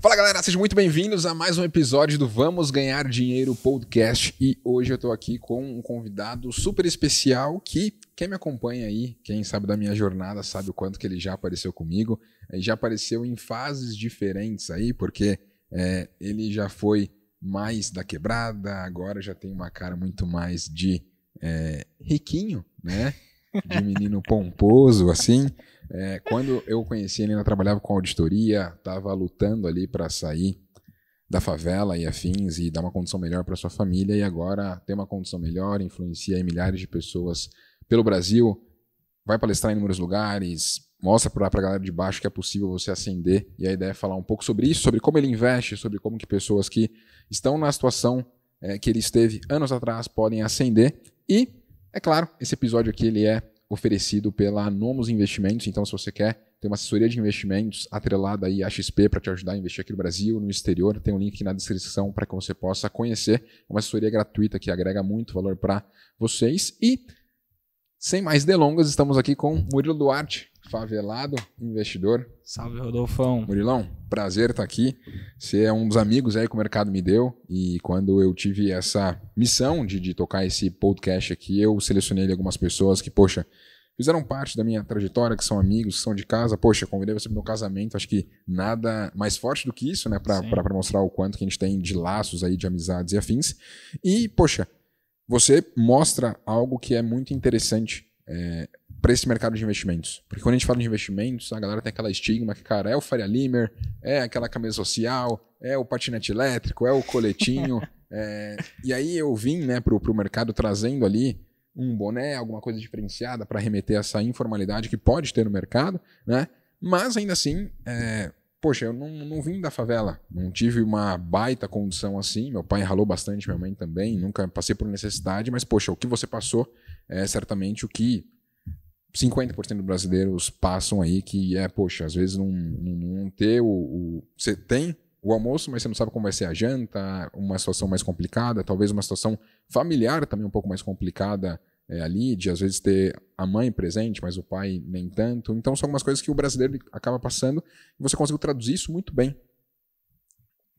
Fala galera, sejam muito bem-vindos a mais um episódio do Vamos Ganhar Dinheiro Podcast e hoje eu tô aqui com um convidado super especial que quem me acompanha aí, quem sabe da minha jornada, sabe o quanto que ele já apareceu comigo, ele já apareceu em fases diferentes aí, porque é, ele já foi mais da quebrada, agora já tem uma cara muito mais de é, riquinho, né? De menino pomposo, assim. É, quando eu conheci ele, ainda trabalhava com auditoria, estava lutando ali para sair da favela e afins e dar uma condição melhor para sua família e agora tem uma condição melhor, influencia milhares de pessoas pelo Brasil, vai palestrar em inúmeros lugares, mostra para a galera de baixo que é possível você ascender. E a ideia é falar um pouco sobre isso, sobre como ele investe, sobre como que pessoas que estão na situação é, que ele esteve anos atrás podem ascender. E, é claro, esse episódio aqui ele é oferecido pela Nomos Investimentos. Então, se você quer ter uma assessoria de investimentos atrelada aí à XP para te ajudar a investir aqui no Brasil, no exterior, tem um link aqui na descrição para que você possa conhecer. É uma assessoria gratuita que agrega muito valor para vocês. E, sem mais delongas, estamos aqui com Murilo Duarte, favelado investidor. Salve, Rodolfão. Murilão, prazer estar aqui. Você é um dos amigos aí que o mercado me deu. E quando eu tive essa missão de, de tocar esse podcast aqui, eu selecionei algumas pessoas que, poxa, fizeram parte da minha trajetória, que são amigos, que são de casa. Poxa, convidei você para meu casamento. Acho que nada mais forte do que isso, né? Para mostrar o quanto que a gente tem de laços aí, de amizades e afins. E, poxa, você mostra algo que é muito interessante. É, para esse mercado de investimentos. Porque quando a gente fala de investimentos, a galera tem aquela estigma que, cara, é o Faria Limer, é aquela camisa social, é o patinete elétrico, é o coletinho. é... E aí eu vim né, para o mercado trazendo ali um boné, alguma coisa diferenciada para remeter essa informalidade que pode ter no mercado, né? Mas ainda assim, é... poxa, eu não, não vim da favela, não tive uma baita condição assim. Meu pai ralou bastante, minha mãe também, nunca passei por necessidade, mas poxa, o que você passou é certamente o que 50% dos brasileiros passam aí que é, poxa, às vezes não, não, não ter o, o. Você tem o almoço, mas você não sabe como vai ser a janta, uma situação mais complicada, talvez uma situação familiar também um pouco mais complicada é, ali, de às vezes ter a mãe presente, mas o pai nem tanto. Então são algumas coisas que o brasileiro acaba passando e você conseguiu traduzir isso muito bem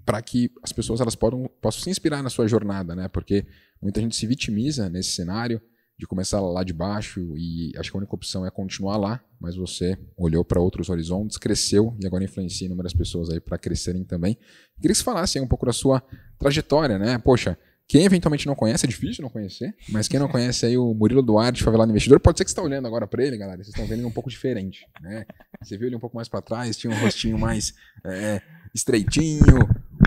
para que as pessoas elas possam, possam se inspirar na sua jornada, né? Porque muita gente se vitimiza nesse cenário de começar lá de baixo e acho que a única opção é continuar lá, mas você olhou para outros horizontes, cresceu e agora influencia inúmeras pessoas aí para crescerem também. Queria que você falasse um pouco da sua trajetória, né? Poxa, quem eventualmente não conhece, é difícil não conhecer, mas quem não conhece aí o Murilo Duarte, favelado investidor, pode ser que você está olhando agora para ele, galera, vocês estão vendo ele um pouco diferente, né? Você viu ele um pouco mais para trás, tinha um rostinho mais é, estreitinho,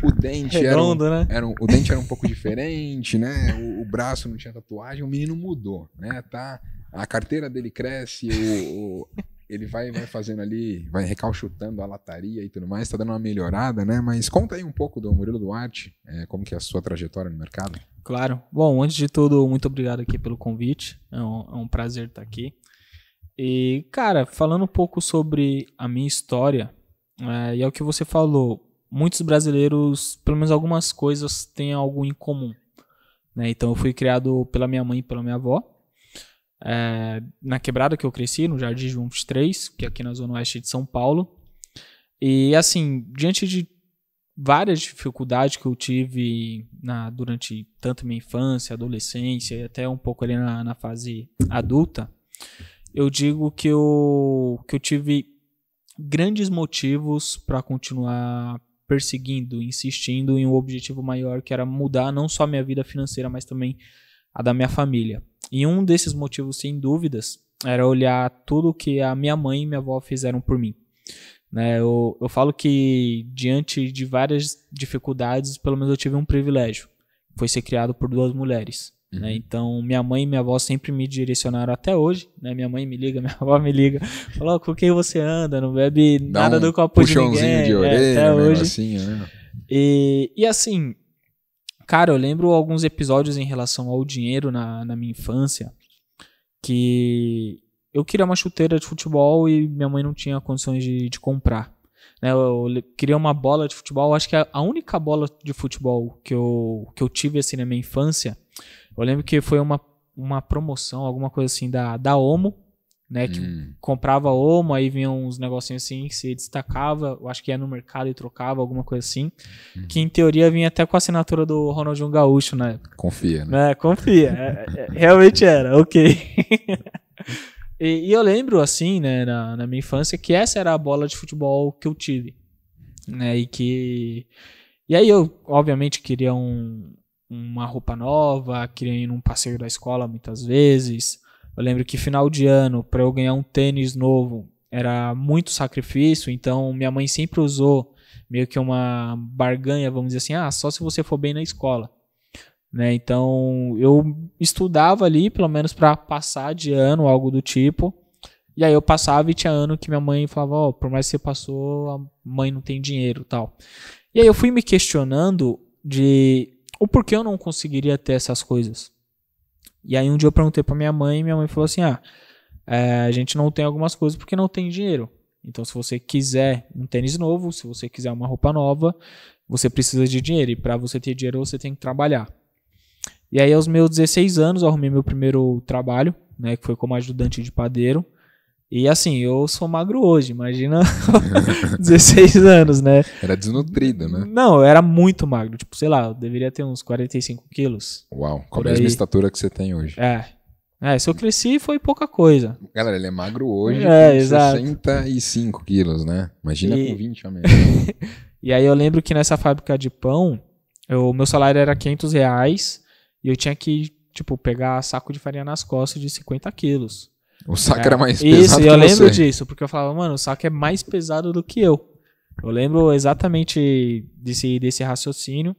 o dente Redondo, era um, né? Era um, o dente era um pouco diferente, né? O, o, braço não tinha tatuagem, o menino mudou, né? Tá, a carteira dele cresce, o, o ele vai, vai fazendo ali, vai recalchutando a lataria e tudo mais, tá dando uma melhorada, né? Mas conta aí um pouco do Murilo Duarte, é, como que é a sua trajetória no mercado. Claro. Bom, antes de tudo, muito obrigado aqui pelo convite. É um, é um prazer estar aqui. E, cara, falando um pouco sobre a minha história, é, e é o que você falou, muitos brasileiros, pelo menos algumas coisas, têm algo em comum. Né? Então eu fui criado pela minha mãe e pela minha avó. É, na quebrada que eu cresci, no Jardim João 3, que é aqui na zona oeste de São Paulo. E assim, diante de várias dificuldades que eu tive na, durante tanto minha infância, adolescência e até um pouco ali na, na fase adulta, eu digo que eu, que eu tive grandes motivos para continuar perseguindo, insistindo em um objetivo maior que era mudar não só a minha vida financeira, mas também a da minha família. E um desses motivos, sem dúvidas, era olhar tudo que a minha mãe e minha avó fizeram por mim. Né? Eu, eu falo que diante de várias dificuldades, pelo menos eu tive um privilégio. Foi ser criado por duas mulheres. Né? Uhum. Né? Então, minha mãe e minha avó sempre me direcionaram até hoje. Né? Minha mãe me liga, minha avó me liga. falou com quem você anda? Não bebe Dá nada um do copo de ninguém. de orelha, é, até hoje. Assim, é. e, e assim, cara, eu lembro alguns episódios em relação ao dinheiro na, na minha infância. Que eu queria uma chuteira de futebol e minha mãe não tinha condições de, de comprar. Né? Eu queria uma bola de futebol. Acho que a única bola de futebol que eu, que eu tive assim na minha infância eu lembro que foi uma, uma promoção, alguma coisa assim, da, da Omo, né? Que hum. comprava Omo, aí vinham uns negocinhos assim que se destacava, eu acho que ia no mercado e trocava, alguma coisa assim. Hum. Que em teoria vinha até com a assinatura do Ronaldinho Gaúcho né? Confia, né? É, confia. é, é, é realmente era, ok. e, e, eu lembro, assim, né, na, na minha infância, que essa era a bola de futebol que eu tive. Né, e que. E aí eu, obviamente, queria um, uma roupa nova, queria ir num passeio da escola muitas vezes. Eu lembro que final de ano, para eu ganhar um tênis novo, era muito sacrifício, então minha mãe sempre usou meio que uma barganha, vamos dizer assim, ah, só se você for bem na escola. Né? Então eu estudava ali, pelo menos para passar de ano, algo do tipo. E aí eu passava e tinha ano que minha mãe falava, ó, oh, por mais que você passou, a mãe não tem dinheiro tal. E aí eu fui me questionando de o porquê eu não conseguiria ter essas coisas. E aí um dia eu perguntei para minha mãe e minha mãe falou assim: ah, é, a gente não tem algumas coisas porque não tem dinheiro. Então, se você quiser um tênis novo, se você quiser uma roupa nova, você precisa de dinheiro. E para você ter dinheiro, você tem que trabalhar. E aí, aos meus 16 anos, arrumei meu primeiro trabalho, né, que foi como ajudante de padeiro. E assim, eu sou magro hoje, imagina 16 anos, né? Era desnutrida, né? Não, eu era muito magro. Tipo, sei lá, eu deveria ter uns 45 quilos. Uau, com a mesma aí. estatura que você tem hoje. É. É, se eu cresci foi pouca coisa. Galera, ele é magro hoje, é, com exato. 65 quilos, né? Imagina e... com 20 a menos. e aí eu lembro que nessa fábrica de pão, o meu salário era 500 reais e eu tinha que, tipo, pegar saco de farinha nas costas de 50 quilos. O saco é, era mais isso, pesado. Isso, eu lembro disso, porque eu falava, mano, o saco é mais pesado do que eu. Eu lembro exatamente desse, desse raciocínio.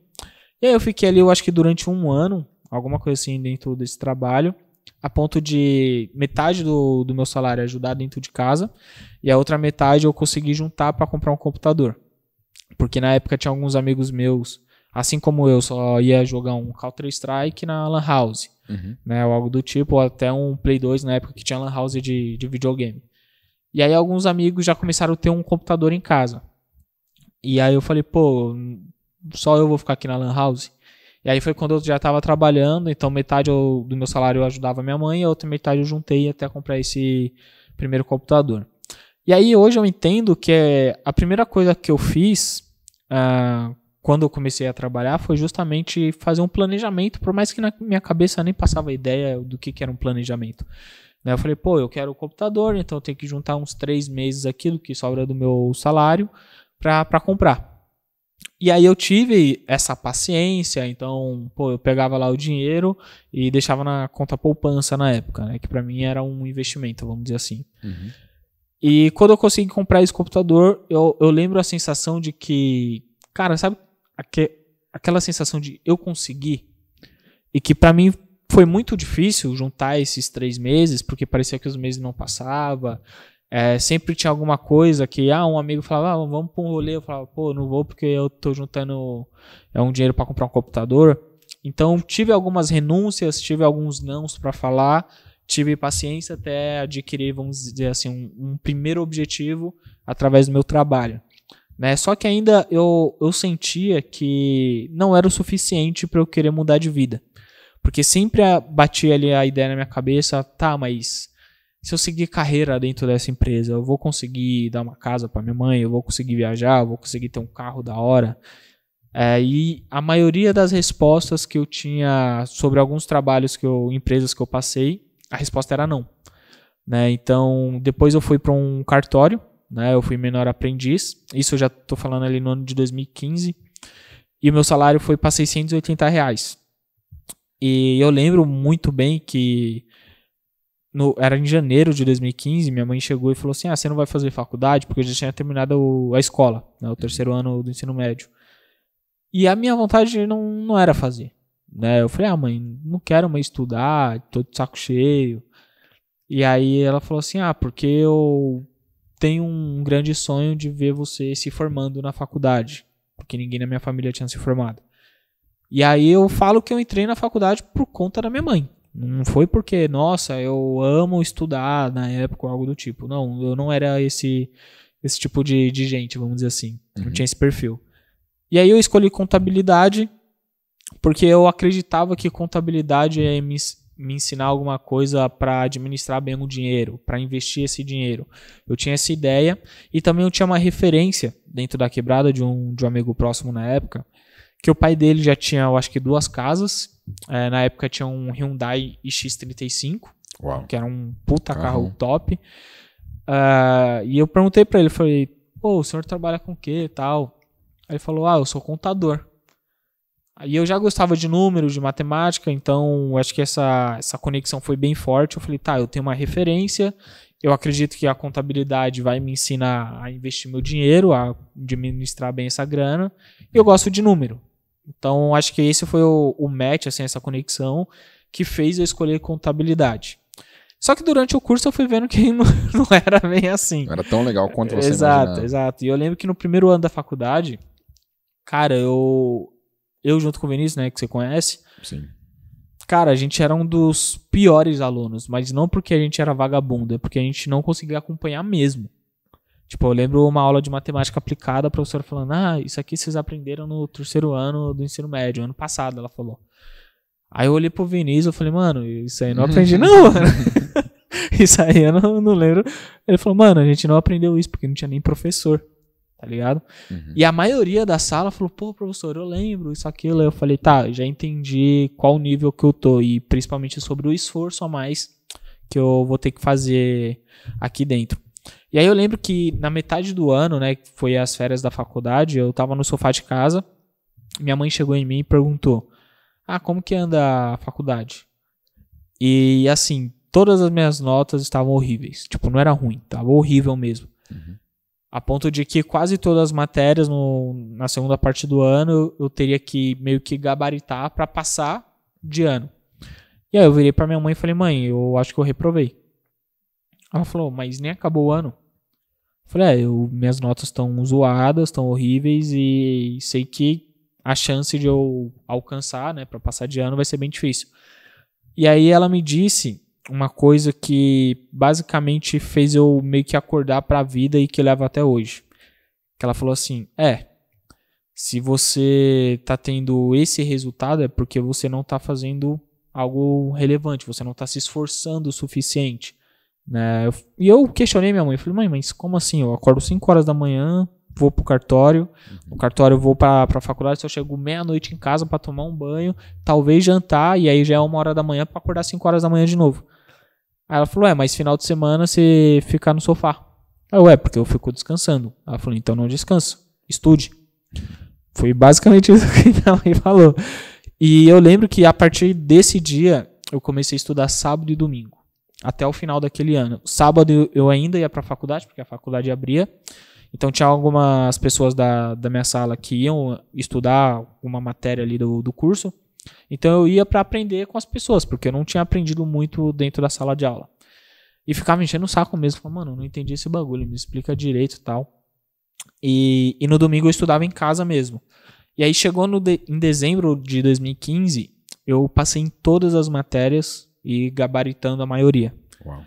E aí eu fiquei ali, eu acho que durante um ano, alguma coisa assim, dentro desse trabalho, a ponto de metade do, do meu salário é ajudar dentro de casa, e a outra metade eu consegui juntar para comprar um computador. Porque na época tinha alguns amigos meus, assim como eu, só ia jogar um Counter-Strike na Lan House uhum. né? Ou algo do tipo, ou até um Play 2 na época que tinha lan house de, de videogame. E aí alguns amigos já começaram a ter um computador em casa. E aí eu falei, pô, só eu vou ficar aqui na lan house? E aí foi quando eu já estava trabalhando, então metade eu, do meu salário eu ajudava minha mãe, a outra metade eu juntei até comprar esse primeiro computador. E aí hoje eu entendo que é, a primeira coisa que eu fiz uh, quando eu comecei a trabalhar foi justamente fazer um planejamento, por mais que na minha cabeça nem passava ideia do que, que era um planejamento. Né? Eu falei, pô, eu quero o computador, então eu tenho que juntar uns três meses aquilo que sobra do meu salário para comprar. E aí eu tive essa paciência, então, pô, eu pegava lá o dinheiro e deixava na conta poupança na época, né? Que para mim era um investimento, vamos dizer assim. Uhum. E quando eu consegui comprar esse computador, eu, eu lembro a sensação de que, cara, sabe aque, aquela sensação de eu consegui e que para mim foi muito difícil juntar esses três meses porque parecia que os meses não passava é, sempre tinha alguma coisa que ah, um amigo falava, ah, vamos para um rolê, eu falava, pô, não vou porque eu tô juntando é um dinheiro para comprar um computador. Então tive algumas renúncias, tive alguns nãos para falar, tive paciência até adquirir, vamos dizer assim, um, um primeiro objetivo através do meu trabalho. Né? Só que ainda eu, eu sentia que não era o suficiente para eu querer mudar de vida. Porque sempre batia ali a ideia na minha cabeça, tá, mas se eu seguir carreira dentro dessa empresa, eu vou conseguir dar uma casa para minha mãe, eu vou conseguir viajar, eu vou conseguir ter um carro da hora. É, e a maioria das respostas que eu tinha sobre alguns trabalhos que eu, empresas que eu passei, a resposta era não. Né? Então, depois eu fui para um cartório né? Eu fui menor aprendiz. Isso eu já estou falando ali no ano de 2015. E o meu salário foi para 680 reais. E eu lembro muito bem que no, era em janeiro de 2015, minha mãe chegou e falou assim: Ah, você não vai fazer faculdade? Porque eu já tinha terminado o, a escola, né, o terceiro ano do ensino médio. E a minha vontade não, não era fazer. Né? Eu falei: Ah, mãe, não quero mais estudar, tô de saco cheio. E aí ela falou assim: Ah, porque eu tenho um grande sonho de ver você se formando na faculdade, porque ninguém na minha família tinha se formado. E aí eu falo que eu entrei na faculdade por conta da minha mãe. Não foi porque, nossa, eu amo estudar na época ou algo do tipo. Não, eu não era esse esse tipo de, de gente, vamos dizer assim. Uhum. Não tinha esse perfil. E aí eu escolhi contabilidade porque eu acreditava que contabilidade é, me ensinar alguma coisa para administrar bem o dinheiro, para investir esse dinheiro. Eu tinha essa ideia e também eu tinha uma referência dentro da quebrada de um, de um amigo próximo na época, que o pai dele já tinha, eu acho que duas casas. É, na época tinha um Hyundai x 35 Uau. que era um puta carro uhum. top. Uh, e eu perguntei para ele, falei, pô, o senhor trabalha com o que e tal? Aí ele falou, ah, eu sou contador. Aí eu já gostava de números, de matemática, então acho que essa, essa conexão foi bem forte. Eu falei, tá, eu tenho uma referência, eu acredito que a contabilidade vai me ensinar a investir meu dinheiro, a administrar bem essa grana, e eu gosto de número. Então acho que esse foi o, o match, assim, essa conexão que fez eu escolher contabilidade. Só que durante o curso eu fui vendo que não, não era bem assim. Não era tão legal quanto você Exato, imaginava. Né? exato. E eu lembro que no primeiro ano da faculdade, cara, eu, eu junto com o Vinícius, né, que você conhece. Sim. Cara, a gente era um dos piores alunos, mas não porque a gente era vagabunda, é porque a gente não conseguia acompanhar mesmo. Tipo, eu lembro uma aula de matemática aplicada, a professora falando: Ah, isso aqui vocês aprenderam no terceiro ano do ensino médio, ano passado, ela falou. Aí eu olhei pro Vinícius e falei, mano, isso aí não aprendi, não, mano. isso aí eu não, não lembro. Ele falou, mano, a gente não aprendeu isso porque não tinha nem professor tá ligado? Uhum. E a maioria da sala falou, pô, professor, eu lembro isso, aquilo. Eu falei, tá, já entendi qual nível que eu tô e principalmente sobre o esforço a mais que eu vou ter que fazer aqui dentro. E aí eu lembro que na metade do ano, né, que foi as férias da faculdade, eu tava no sofá de casa, minha mãe chegou em mim e perguntou, ah, como que anda a faculdade? E assim, todas as minhas notas estavam horríveis, tipo, não era ruim, tava horrível mesmo. Uhum a ponto de que quase todas as matérias no, na segunda parte do ano eu teria que meio que gabaritar para passar de ano. E aí eu virei para minha mãe e falei: "Mãe, eu acho que eu reprovei". Ela falou: "Mas nem acabou o ano". Eu falei: "É, eu, minhas notas estão zoadas, estão horríveis e sei que a chance de eu alcançar, né, para passar de ano vai ser bem difícil". E aí ela me disse uma coisa que basicamente fez eu meio que acordar para a vida e que leva até hoje. Que ela falou assim: "É, se você tá tendo esse resultado é porque você não tá fazendo algo relevante, você não tá se esforçando o suficiente". Né? E eu questionei minha mãe, falei: "Mãe, mas como assim? Eu acordo 5 horas da manhã, vou pro cartório, uhum. no cartório eu vou pra, pra faculdade, só chego meia-noite em casa para tomar um banho, talvez jantar e aí já é uma hora da manhã para acordar 5 horas da manhã de novo". Aí ela falou: É, mas final de semana você ficar no sofá. Aí eu, é, porque eu fico descansando. Ela falou: Então não descansa, estude. Foi basicamente isso que ela me falou. E eu lembro que a partir desse dia eu comecei a estudar sábado e domingo, até o final daquele ano. Sábado eu ainda ia para a faculdade, porque a faculdade abria. Então tinha algumas pessoas da, da minha sala que iam estudar alguma matéria ali do, do curso. Então eu ia para aprender com as pessoas, porque eu não tinha aprendido muito dentro da sala de aula. E ficava enchendo o saco mesmo, falando, mano, não entendi esse bagulho, me explica direito tal. e tal. E no domingo eu estudava em casa mesmo. E aí chegou no de, em dezembro de 2015, eu passei em todas as matérias e gabaritando a maioria. Uau.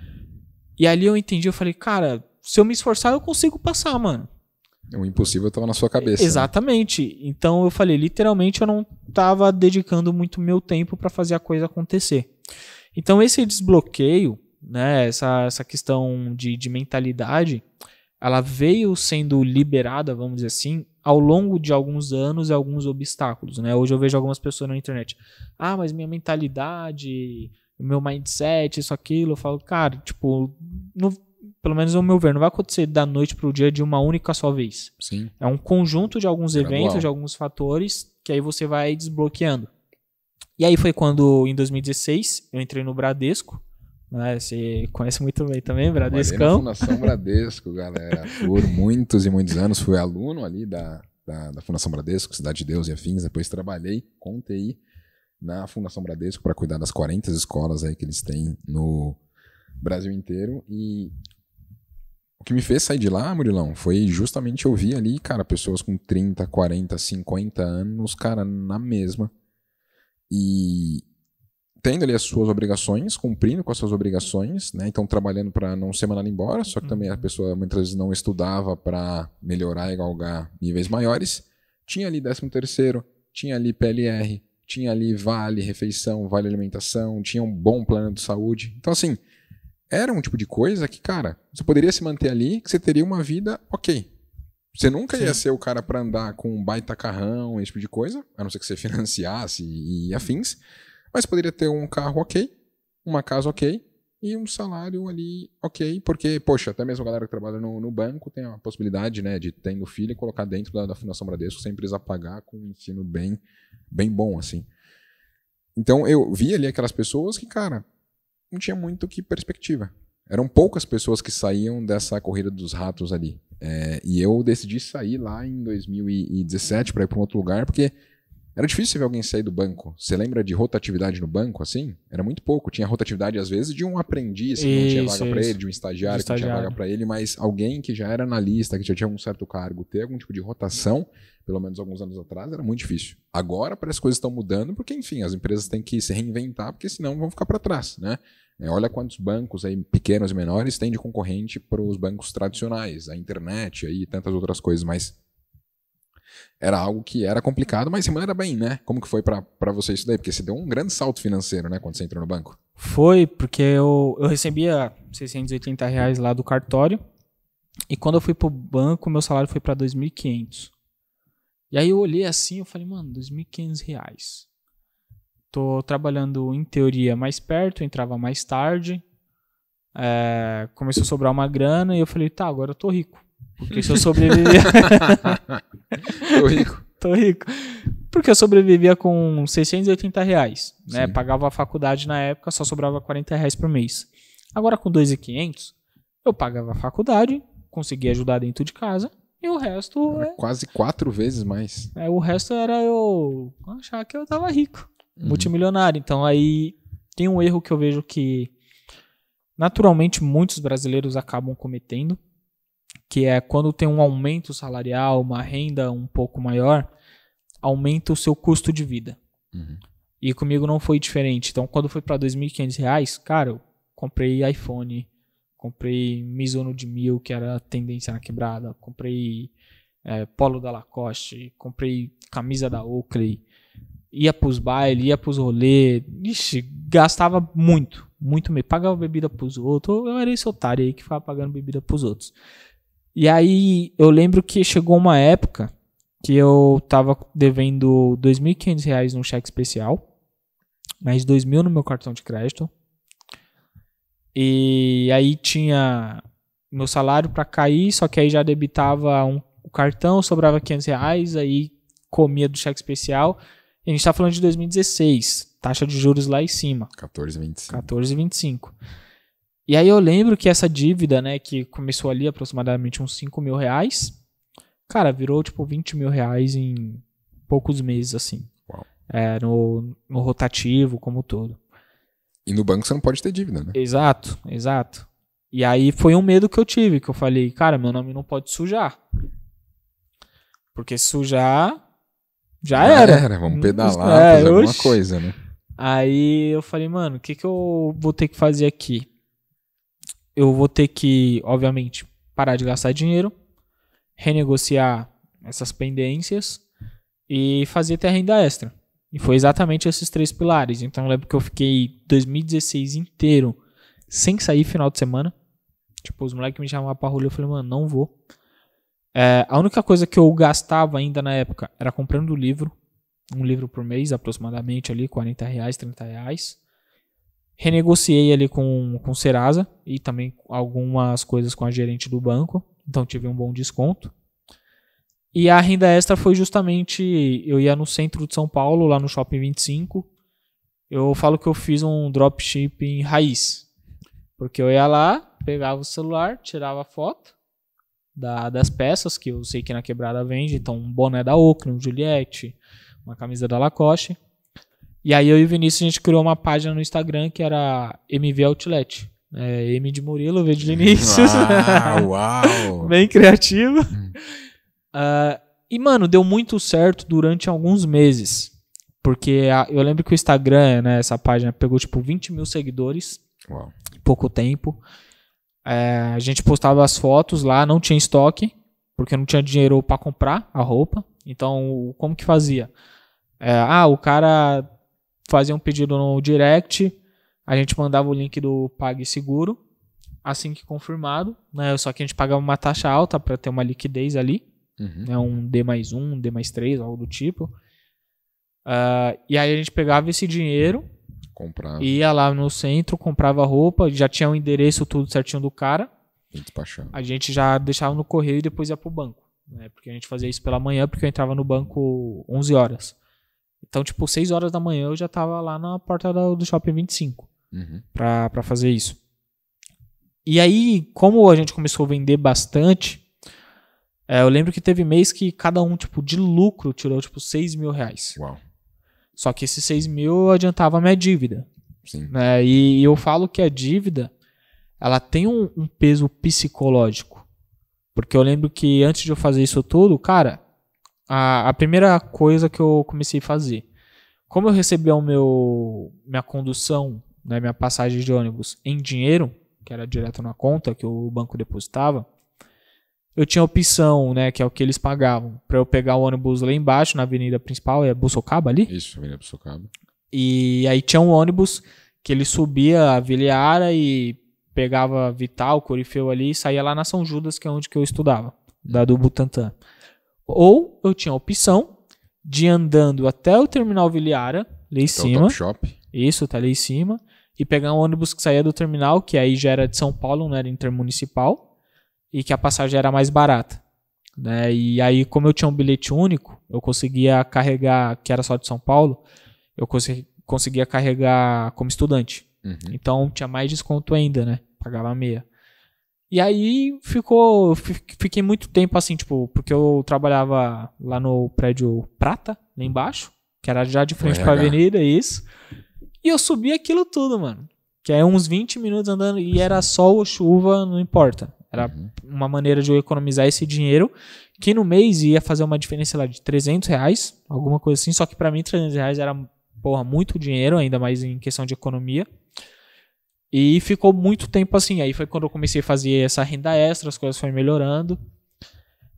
E ali eu entendi, eu falei, cara, se eu me esforçar eu consigo passar, mano. O impossível estava na sua cabeça. Né? Exatamente. Né? Então eu falei, literalmente eu não estava dedicando muito meu tempo para fazer a coisa acontecer. Então esse desbloqueio, né, essa, essa questão de, de mentalidade, ela veio sendo liberada, vamos dizer assim, ao longo de alguns anos e alguns obstáculos. Né? Hoje eu vejo algumas pessoas na internet. Ah, mas minha mentalidade, meu mindset, isso, aquilo. Eu falo, cara, tipo, não, pelo menos o meu ver, não vai acontecer da noite para o dia de uma única só vez. Sim. É um conjunto de alguns Gradual. eventos, de alguns fatores, que aí você vai desbloqueando. E aí foi quando, em 2016, eu entrei no Bradesco. Né? Você conhece muito bem também, Bradescão. Na Fundação Bradesco, galera. Por muitos e muitos anos fui aluno ali da, da, da Fundação Bradesco, Cidade de Deus e afins. Depois trabalhei com TI na Fundação Bradesco para cuidar das 40 escolas aí que eles têm no Brasil inteiro. E o que me fez sair de lá, Murilão, foi justamente eu vi ali, cara, pessoas com 30, 40, 50 anos, cara, na mesma. E tendo ali as suas obrigações, cumprindo com as suas obrigações, né? Então trabalhando para não ser mandado embora, só que uhum. também a pessoa muitas vezes não estudava para melhorar e galgar níveis maiores. Tinha ali 13 terceiro, tinha ali PLR, tinha ali vale refeição, vale alimentação, tinha um bom plano de saúde. Então assim, era um tipo de coisa que, cara, você poderia se manter ali, que você teria uma vida ok. Você nunca Sim. ia ser o cara para andar com um baita carrão, esse tipo de coisa, a não ser que você financiasse e, afins. Mas poderia ter um carro ok, uma casa ok e um salário ali ok, porque, poxa, até mesmo a galera que trabalha no, no banco tem a possibilidade, né, de tendo filho e colocar dentro da, da Fundação Bradesco sem precisar pagar com um ensino bem, bem bom, assim. Então eu vi ali aquelas pessoas que, cara, não tinha muito que perspectiva. Eram poucas pessoas que saíam dessa corrida dos ratos ali. É, e eu decidi sair lá em 2017 para ir para um outro lugar, porque era difícil ver alguém sair do banco. Você lembra de rotatividade no banco, assim? Era muito pouco. Tinha rotatividade, às vezes, de um aprendiz que não tinha vaga para ele, de um estagiário, de estagiário. que não tinha vaga para ele, mas alguém que já era analista, que já tinha algum certo cargo, ter algum tipo de rotação, pelo menos alguns anos atrás, era muito difícil. Agora, parece que as coisas estão mudando, porque, enfim, as empresas têm que se reinventar, porque senão vão ficar para trás, né? É, olha quantos bancos aí pequenos e menores têm de concorrente para os bancos tradicionais, a internet aí e tantas outras coisas mais era algo que era complicado, mas maneira bem, né? Como que foi para você isso daí? Porque você deu um grande salto financeiro, né, quando você entrou no banco. Foi, porque eu, eu recebia 680 reais lá do cartório, e quando eu fui pro banco, meu salário foi para 2.500. E aí eu olhei assim, eu falei, mano, 2.500 reais. Tô trabalhando, em teoria, mais perto, entrava mais tarde, é, começou a sobrar uma grana, e eu falei, tá, agora eu tô rico. Porque se eu sobrevivia. Tô rico. Tô rico. Porque eu sobrevivia com 680 reais. Né? Pagava a faculdade na época, só sobrava 40 reais por mês. Agora com 2,500, eu pagava a faculdade, conseguia ajudar dentro de casa, e o resto. É... Quase quatro vezes mais. É, o resto era eu achar que eu tava rico, uhum. multimilionário. Então aí tem um erro que eu vejo que naturalmente muitos brasileiros acabam cometendo, que é quando tem um aumento salarial, uma renda um pouco maior, aumenta o seu custo de vida. Uhum. E comigo não foi diferente. Então, quando foi para R$ 2.500, cara, eu comprei iPhone, comprei Mizuno de mil, que era tendência na quebrada, comprei é, polo da Lacoste, comprei camisa da Oakley, ia pros bailes, ia pros rolês, ixi, gastava muito, muito mesmo. Pagava bebida para os outros, eu era esse otário aí que ficava pagando bebida para os outros. E aí eu lembro que chegou uma época que eu tava devendo R$ 2.500 num cheque especial, mais R$ 2.000 no meu cartão de crédito. E aí tinha meu salário para cair, só que aí já debitava um, o cartão, sobrava 500 reais, aí comia do cheque especial. E a gente está falando de 2016, taxa de juros lá em cima. 14,25. 14,25. E aí eu lembro que essa dívida, né, que começou ali aproximadamente uns 5 mil reais, cara, virou tipo 20 mil reais em poucos meses, assim. Uau. É, no, no rotativo, como todo. E no banco você não pode ter dívida, né? Exato, exato. E aí foi um medo que eu tive, que eu falei, cara, meu nome não pode sujar. Porque sujar, já era. Já era, vamos pedalar, é, fazer oxe. alguma coisa, né? Aí eu falei, mano, o que, que eu vou ter que fazer aqui? eu vou ter que, obviamente, parar de gastar dinheiro, renegociar essas pendências e fazer até renda extra. E foi exatamente esses três pilares. Então eu lembro que eu fiquei 2016 inteiro sem sair final de semana. Tipo, os moleques me chamavam pra rolê, eu falei, mano, não vou. É, a única coisa que eu gastava ainda na época era comprando livro. Um livro por mês, aproximadamente ali, 40 reais, 30 reais. Renegociei ali com, com o Serasa e também algumas coisas com a gerente do banco, então tive um bom desconto. E a renda extra foi justamente eu ia no centro de São Paulo, lá no Shopping 25. Eu falo que eu fiz um dropshipping raiz. Porque eu ia lá, pegava o celular, tirava foto da, das peças que eu sei que na quebrada vende, então um boné da Oakley, um Juliette, uma camisa da Lacoste. E aí eu e o Vinícius a gente criou uma página no Instagram que era MV Outlet. É, M de Murilo, V de Vinícius. Uau! uau. Bem criativo. Hum. Uh, e, mano, deu muito certo durante alguns meses. Porque a, eu lembro que o Instagram, né, essa página, pegou tipo 20 mil seguidores uau. em pouco tempo. É, a gente postava as fotos lá, não tinha estoque, porque não tinha dinheiro para comprar a roupa. Então, como que fazia? É, ah, o cara fazia um pedido no direct, a gente mandava o link do PagSeguro, assim que confirmado, né? Só que a gente pagava uma taxa alta para ter uma liquidez ali, uhum. né? um D mais um, D mais três, algo do tipo. Uh, e aí a gente pegava esse dinheiro, comprava. ia lá no centro, comprava roupa, já tinha o um endereço tudo certinho do cara. A gente já deixava no correio e depois ia pro banco. Né? Porque a gente fazia isso pela manhã, porque eu entrava no banco 11 horas. Então, tipo, 6 horas da manhã eu já tava lá na porta do, do shopping 25 uhum. pra, pra fazer isso. E aí, como a gente começou a vender bastante, é, eu lembro que teve mês que cada um, tipo, de lucro tirou, tipo, 6 mil reais. Uau. Só que esses 6 mil adiantava a minha dívida. Sim. Né? E, e eu falo que a dívida, ela tem um, um peso psicológico. Porque eu lembro que antes de eu fazer isso tudo, cara, a, a primeira coisa que eu comecei a fazer. Como eu recebi o meu minha condução, né, minha passagem de ônibus em dinheiro, que era direto na conta que o banco depositava, eu tinha opção, né, que é o que eles pagavam, para eu pegar o ônibus lá embaixo na avenida principal, é Bussocaba ali? Isso, avenida Bussocaba. E aí tinha um ônibus que ele subia a Viliara e pegava Vital, Corifeu ali e saía lá na São Judas, que é onde que eu estudava, da do Butantã. Ou eu tinha a opção de andando até o terminal Viliara, ali em cima. O Shop. Isso, tá ali em cima. E pegar um ônibus que saía do terminal, que aí já era de São Paulo, não era intermunicipal. E que a passagem era mais barata. Né? E aí, como eu tinha um bilhete único, eu conseguia carregar, que era só de São Paulo, eu conseguia carregar como estudante. Uhum. Então tinha mais desconto ainda, né? Pagava meia. E aí ficou. Fiquei muito tempo assim, tipo, porque eu trabalhava lá no prédio Prata, lá embaixo, que era já de frente pra avenida, isso. E eu subi aquilo tudo, mano. Que é uns 20 minutos andando e era sol ou chuva, não importa. Era uhum. uma maneira de eu economizar esse dinheiro, que no mês ia fazer uma diferença lá de 300 reais, alguma coisa assim. Só que para mim 300 reais era, porra, muito dinheiro, ainda mais em questão de economia. E ficou muito tempo assim. Aí foi quando eu comecei a fazer essa renda extra, as coisas foram melhorando.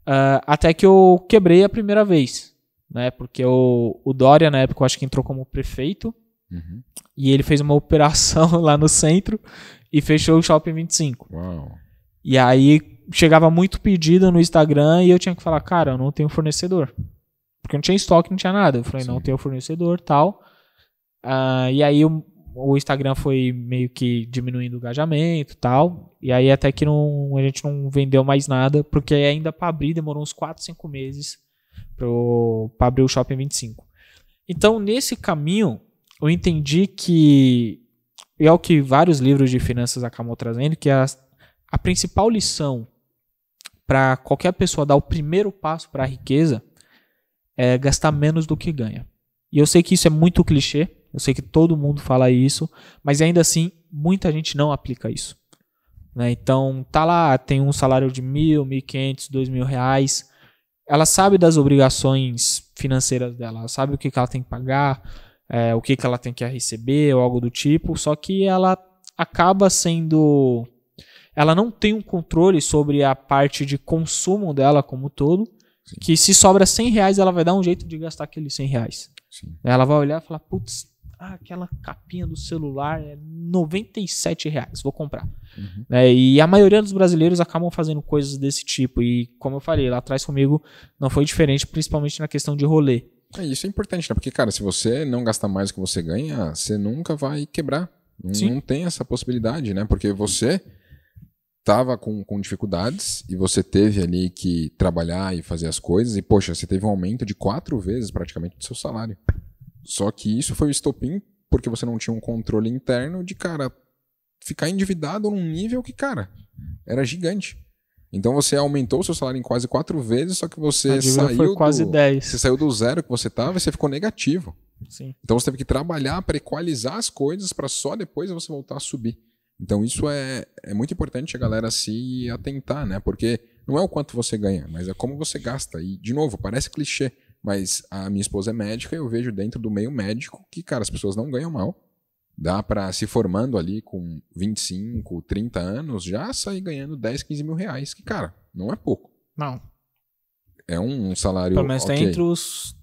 Uh, até que eu quebrei a primeira vez. Né? Porque o, o Dória, na época, eu acho que entrou como prefeito. Uhum. E ele fez uma operação lá no centro e fechou o Shopping 25. Uau. E aí chegava muito pedido no Instagram e eu tinha que falar, cara, eu não tenho fornecedor. Porque não tinha estoque, não tinha nada. Eu falei, Sim. não tenho fornecedor tal. Uh, e aí eu o Instagram foi meio que diminuindo o engajamento e tal. E aí até que não, a gente não vendeu mais nada, porque ainda para abrir demorou uns 4, 5 meses para abrir o Shopping 25. Então, nesse caminho, eu entendi que, e é o que vários livros de finanças acabam trazendo, que é a, a principal lição para qualquer pessoa dar o primeiro passo para a riqueza é gastar menos do que ganha. E eu sei que isso é muito clichê, eu sei que todo mundo fala isso, mas ainda assim, muita gente não aplica isso. Né? Então, tá lá, tem um salário de mil, mil e quinhentos, dois mil reais. Ela sabe das obrigações financeiras dela, ela sabe o que, que ela tem que pagar, é, o que, que ela tem que receber ou algo do tipo, só que ela acaba sendo. Ela não tem um controle sobre a parte de consumo dela como um todo. Sim. Que se sobra 100 reais, ela vai dar um jeito de gastar aqueles 100 reais. Sim. Ela vai olhar e falar, putz, ah, aquela capinha do celular é 97 reais, vou comprar. Uhum. É, e a maioria dos brasileiros acabam fazendo coisas desse tipo. E como eu falei, lá atrás comigo não foi diferente, principalmente na questão de rolê. É, isso é importante, né? Porque, cara, se você não gasta mais do que você ganha, você nunca vai quebrar. Sim. Não tem essa possibilidade, né? Porque você estava com, com dificuldades e você teve ali que trabalhar e fazer as coisas, e poxa, você teve um aumento de quatro vezes praticamente do seu salário. Só que isso foi o estopim porque você não tinha um controle interno de, cara, ficar endividado num nível que, cara, era gigante. Então você aumentou o seu salário em quase quatro vezes, só que você saiu foi quase do, 10. Você saiu do zero que você estava e você ficou negativo. Sim. Então você teve que trabalhar para equalizar as coisas para só depois você voltar a subir. Então isso é, é muito importante a galera se atentar, né? Porque não é o quanto você ganha, mas é como você gasta. E, de novo, parece clichê, mas a minha esposa é médica, eu vejo dentro do meio médico que, cara, as pessoas não ganham mal. Dá para se formando ali com 25, 30 anos, já sair ganhando 10, 15 mil reais, que, cara, não é pouco. Não. É um, um salário. Pelo menos tá okay. tá entre os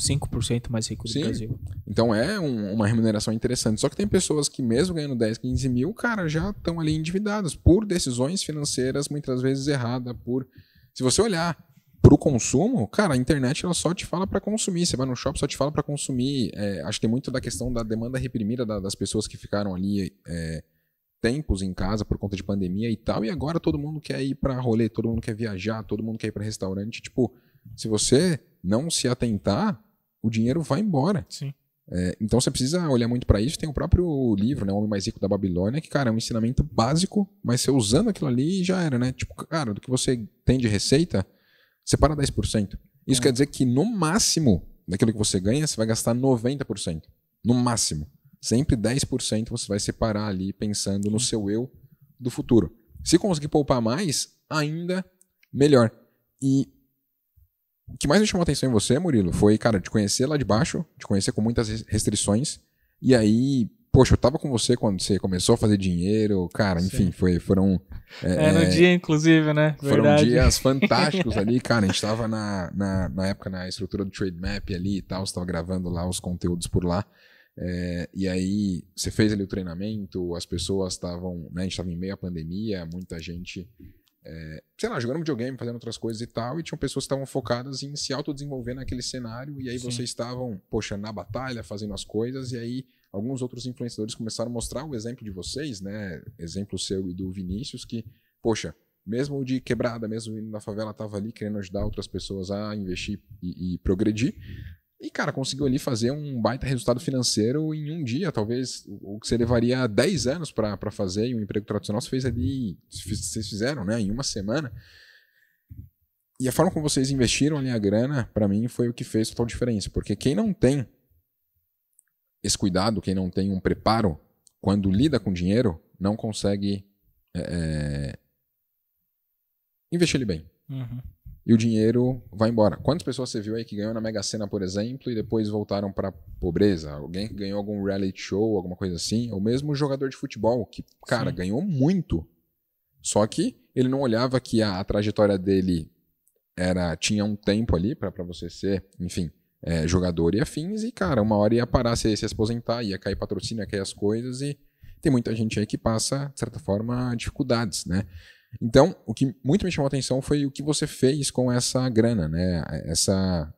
5% mais ricos Sim. do Brasil. Então é um, uma remuneração interessante. Só que tem pessoas que, mesmo ganhando 10, 15 mil, cara, já estão ali endividadas por decisões financeiras muitas vezes erradas. Por... Se você olhar para o consumo, cara, a internet ela só te fala para consumir. Você vai no shopping, só te fala para consumir. É, acho que tem muito da questão da demanda reprimida da, das pessoas que ficaram ali é, tempos em casa por conta de pandemia e tal. E agora todo mundo quer ir para rolê, todo mundo quer viajar, todo mundo quer ir para restaurante. Tipo, se você não se atentar, o dinheiro vai embora. Sim. É, então você precisa olhar muito para isso. Tem o próprio livro, né, O Homem Mais Rico da Babilônia, que, cara, é um ensinamento básico, mas você usando aquilo ali já era, né? Tipo, cara, do que você tem de receita, Separa 10%. Isso é. quer dizer que no máximo daquilo que você ganha, você vai gastar 90%. No máximo. Sempre 10% você vai separar ali pensando no seu eu do futuro. Se conseguir poupar mais, ainda melhor. E o que mais me chamou a atenção em você, Murilo, foi, cara, te conhecer lá de baixo, te conhecer com muitas restrições, e aí poxa, eu tava com você quando você começou a fazer dinheiro, cara, enfim, foi, foram. É, é, no é, dia, inclusive, né? Foram Verdade. dias fantásticos ali, cara. A gente tava na, na, na época na estrutura do Trade Map ali e tal, você tava gravando lá os conteúdos por lá. É, e aí, você fez ali o treinamento, as pessoas estavam, né? A gente tava em meio à pandemia, muita gente é, sei lá, jogando videogame, fazendo outras coisas e tal, e tinham pessoas que estavam focadas em se autodesenvolver naquele cenário, e aí Sim. vocês estavam, poxa, na batalha, fazendo as coisas, e aí alguns outros influenciadores começaram a mostrar o exemplo de vocês, né? Exemplo seu e do Vinícius, que, poxa, mesmo de quebrada, mesmo indo na favela, estava ali querendo ajudar outras pessoas a investir e, e, progredir. E, cara, conseguiu ali fazer um baita resultado financeiro em um dia, talvez o que você levaria 10 anos para fazer em um emprego tradicional, você fez ali, vocês fizeram, né, em uma semana. E a forma como vocês investiram ali a grana, para mim, foi o que fez total diferença, porque quem não tem esse cuidado, quem não tem um preparo, quando lida com dinheiro, não consegue é, investir ele bem. Uhum. E o dinheiro vai embora. Quantas pessoas você viu aí que ganhou na Mega Sena, por exemplo, e depois voltaram para pobreza? Alguém que ganhou algum reality show, alguma coisa assim? Ou mesmo jogador de futebol que, cara, Sim. ganhou muito. Só que ele não olhava que a, a trajetória dele era tinha um tempo ali para você ser, enfim, é, jogador e afins, e, cara, uma hora ia parar, se ia se aposentar, ia cair patrocínio, ia cair as coisas, e tem muita gente aí que passa, de certa forma, dificuldades, né? Então, o que muito me chamou a atenção foi o que você fez com essa grana, né? Essa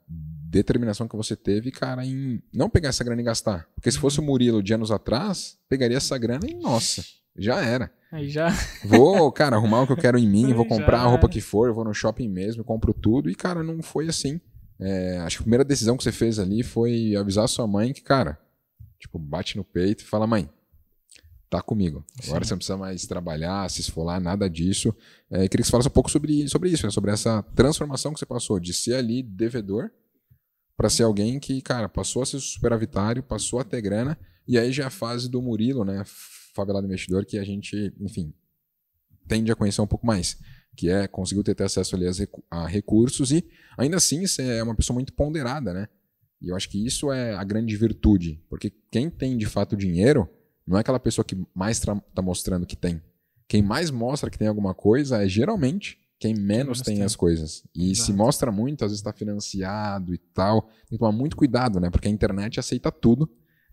determinação que você teve, cara, em não pegar essa grana e gastar. Porque se uhum. fosse o Murilo de anos atrás, pegaria essa grana e, nossa, já era. Aí já. Vou, cara, arrumar o que eu quero em mim, vou comprar a roupa que for, vou no shopping mesmo, compro tudo. E, cara, não foi assim. É, acho que a primeira decisão que você fez ali foi avisar sua mãe que, cara, tipo, bate no peito e fala, mãe, tá comigo. Agora Sim. você não precisa mais trabalhar, se esfolar, nada disso. É, queria que você falasse um pouco sobre, sobre isso, né? sobre essa transformação que você passou de ser ali devedor para ser alguém que, cara, passou a ser superavitário, passou a ter grana, e aí já é a fase do Murilo, né, favelado investidor, que a gente, enfim, tende a conhecer um pouco mais que é conseguiu ter acesso ali a recursos e ainda assim você é uma pessoa muito ponderada, né? E eu acho que isso é a grande virtude, porque quem tem de fato dinheiro não é aquela pessoa que mais está mostrando que tem. Quem mais mostra que tem alguma coisa é geralmente quem menos tem, tem, as coisas. E Exato. se mostra muito, às vezes está financiado e tal. Tem que tomar muito cuidado, né? Porque a internet aceita tudo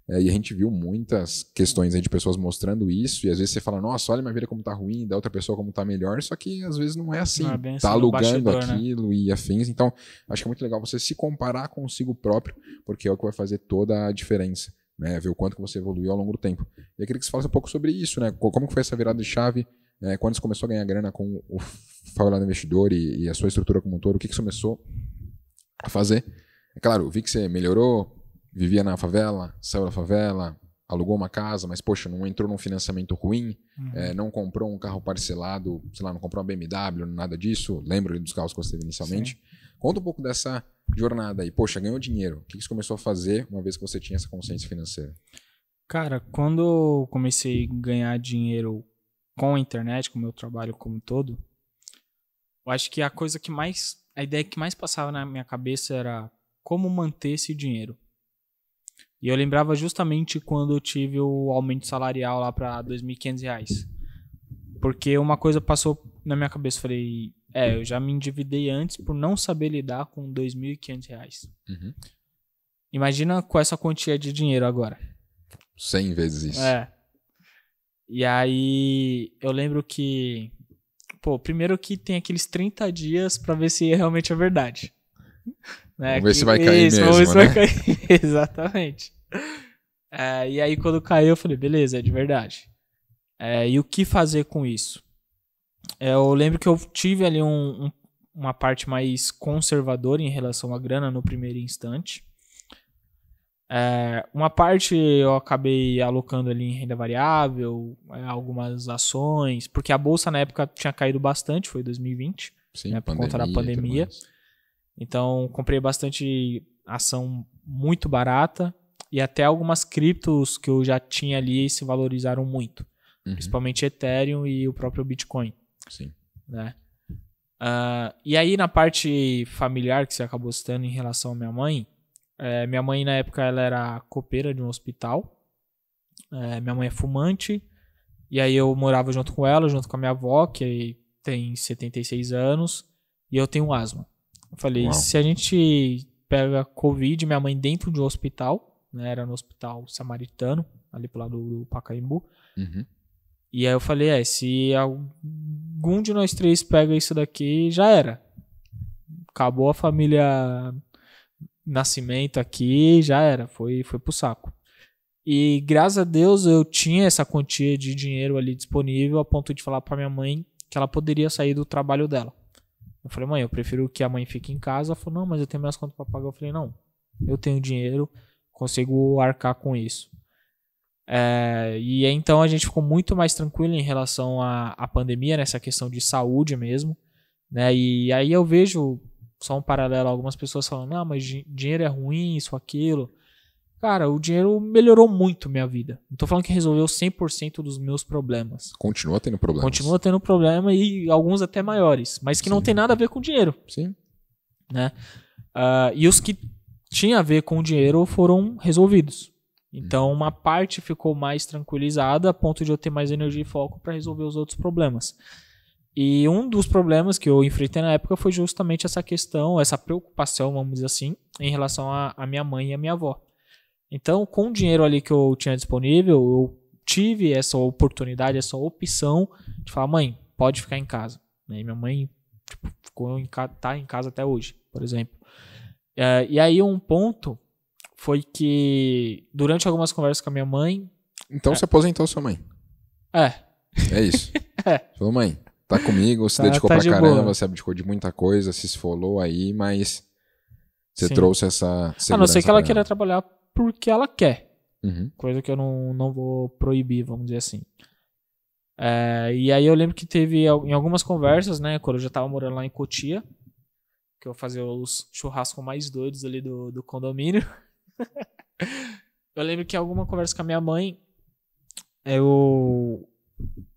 é, e a gente viu muitas questões aí de pessoas mostrando isso, e às vezes você fala, nossa, olha minha vida como tá ruim, da outra pessoa como tá melhor, só que às vezes não é assim. Não é assim, tá é alugando bastidor, né? aquilo né? e afins. Então, acho que é muito legal você se comparar consigo próprio, porque é o que vai fazer toda a diferença. Né, ver o quanto que você evoluiu ao longo do tempo. E eu queria que você falasse um pouco sobre isso, né? Como que foi essa virada de chave? Né? Quando você começou a ganhar grana com o Favelado Investidor e, e, a sua estrutura como um todo? O que, que você começou a fazer? É claro, vi que você melhorou, vivia na favela, saiu da favela, alugou uma casa, mas poxa, não entrou num financiamento ruim, uhum. é, não comprou um carro parcelado, sei lá, não comprou uma BMW, nada disso. Lembro dos carros que você teve inicialmente. Sim. Conta um pouco dessa jornada aí. Poxa, ganhou dinheiro. O que você começou a fazer uma vez que você tinha essa consciência financeira? Cara, quando eu comecei a ganhar dinheiro com a internet, com o meu trabalho como todo, eu acho que a coisa que mais. A ideia que mais passava na minha cabeça era como manter esse dinheiro. E eu lembrava justamente quando eu tive o aumento salarial lá para R$ 2.500. Porque uma coisa passou na minha cabeça, falei, é, eu já me endividei antes por não saber lidar com R$ 2.500. Uhum. Imagina com essa quantia de dinheiro agora. 100 vezes isso. É. E aí eu lembro que, pô, primeiro que tem aqueles 30 dias para ver se realmente é verdade. Né? Vamos ver que, se vai cair isso, mesmo, vamos ver né? se vai cair. Exatamente. É, e aí quando caiu eu falei, beleza, é de verdade. É, e o que fazer com isso? É, eu lembro que eu tive ali um, um, uma parte mais conservadora em relação à grana no primeiro instante. É, uma parte eu acabei alocando ali em renda variável, é, algumas ações, porque a bolsa na época tinha caído bastante, foi 2020, Sim, né, por pandemia, conta da pandemia. Então, comprei bastante ação muito barata e até algumas criptos que eu já tinha ali se valorizaram muito. Uhum. Principalmente Ethereum e o próprio Bitcoin. Sim. Né? Uh, e aí, na parte familiar que você acabou citando em relação à minha mãe, é, minha mãe, na época, ela era copeira de um hospital. É, minha mãe é fumante. E aí eu morava junto com ela, junto com a minha avó, que tem 76 anos. E eu tenho asma. Eu falei, Uau. se a gente pega Covid, minha mãe dentro de um hospital, né? Era no hospital samaritano, ali pro lado do Pacaembu. Uhum. E aí eu falei, é, se algum de nós três pega isso daqui, já era. Acabou a família nascimento aqui, já era, foi, foi pro saco. E graças a Deus eu tinha essa quantia de dinheiro ali disponível a ponto de falar para minha mãe que ela poderia sair do trabalho dela. Eu falei, mãe, eu prefiro que a mãe fique em casa. Ela falou, não, mas eu tenho minhas contas para pagar. Eu falei, não, eu tenho dinheiro, consigo arcar com isso. É, e então a gente ficou muito mais tranquilo em relação à, à pandemia, nessa né, questão de saúde mesmo. Né? E aí eu vejo só um paralelo, algumas pessoas falando, não mas dinheiro é ruim, isso, aquilo. Cara, o dinheiro melhorou muito minha vida. Não tô falando que resolveu 100% dos meus problemas. Continua tendo problema. Continua tendo problema e alguns até maiores, mas que Sim. não tem nada a ver com dinheiro. Sim. Né? Uh, e os que tinham a ver com dinheiro foram resolvidos. Então, uma parte ficou mais tranquilizada a ponto de eu ter mais energia e foco para resolver os outros problemas. E um dos problemas que eu enfrentei na época foi justamente essa questão, essa preocupação, vamos dizer assim, em relação à minha mãe e à minha avó. Então, com o dinheiro ali que eu tinha disponível, eu tive essa oportunidade, essa opção de falar, mãe, pode ficar em casa. E né, minha mãe tipo, ficou em casa, tá em casa até hoje, por exemplo. Eh, e aí um ponto foi que durante algumas conversas com a minha mãe. Então é, você aposentou sua mãe. É. É isso. é. Sua mãe, tá comigo, se tá, dedicou tá pra de caramba, boa. se abdicou de muita coisa, se esfolou aí, mas você Sim. trouxe essa. A não ser que ela queira trabalhar porque ela quer. Uhum. Coisa que eu não, não vou proibir, vamos dizer assim. É, e aí eu lembro que teve em algumas conversas, né, quando eu já tava morando lá em Cotia, que eu fazia os churrascos mais doidos ali do, do condomínio. eu lembro que em alguma conversa com a minha mãe, eu,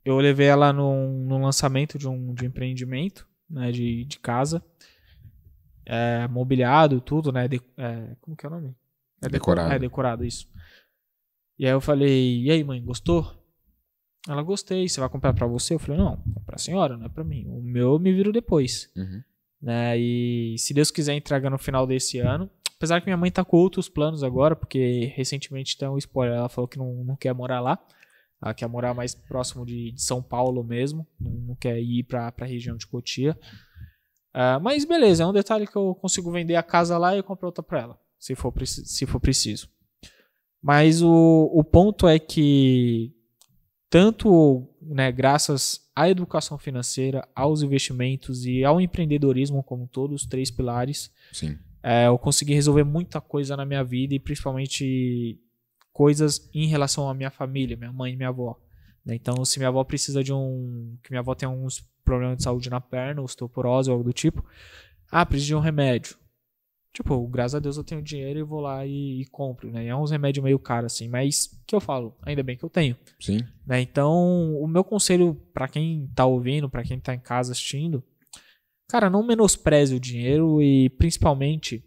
eu levei ela num, num lançamento de um, de um empreendimento, né, de, de casa, é, mobiliado, tudo, né, de, é, como que é o nome? É decorado. É decorado, isso. E aí eu falei, e aí, mãe, gostou? Ela, gostei, você vai comprar para você? Eu falei, não, é pra senhora, não é pra mim. O meu eu me viro depois. Uhum. Né? E se Deus quiser, entrega no final desse ano. Apesar que minha mãe tá com outros planos agora, porque recentemente tem um spoiler, ela falou que não, não quer morar lá. Ela quer morar mais próximo de, de São Paulo mesmo, não, não, quer ir pra, pra região de Cotia. Uh, mas beleza, é um detalhe que eu consigo vender a casa lá e comprar outra pra ela se for, se for preciso. Mas o, o ponto é que, tanto né, graças à educação financeira, aos investimentos e ao empreendedorismo como todos os três pilares, é, eu consegui resolver muita coisa na minha vida e principalmente coisas em relação à minha família, minha mãe e minha avó. Né. Então, se minha avó precisa de um. que minha avó tem alguns problemas de saúde na perna, osteoporose ou algo do tipo, ah, precisa de um remédio. Tipo, graças a Deus eu tenho dinheiro e vou lá e, e compro, né? E é uns remédios meio caro assim, mas que eu falo, ainda bem que eu tenho. Sim. Né? Então, o meu conselho para quem tá ouvindo, para quem tá em casa assistindo, cara, não menospreze o dinheiro e principalmente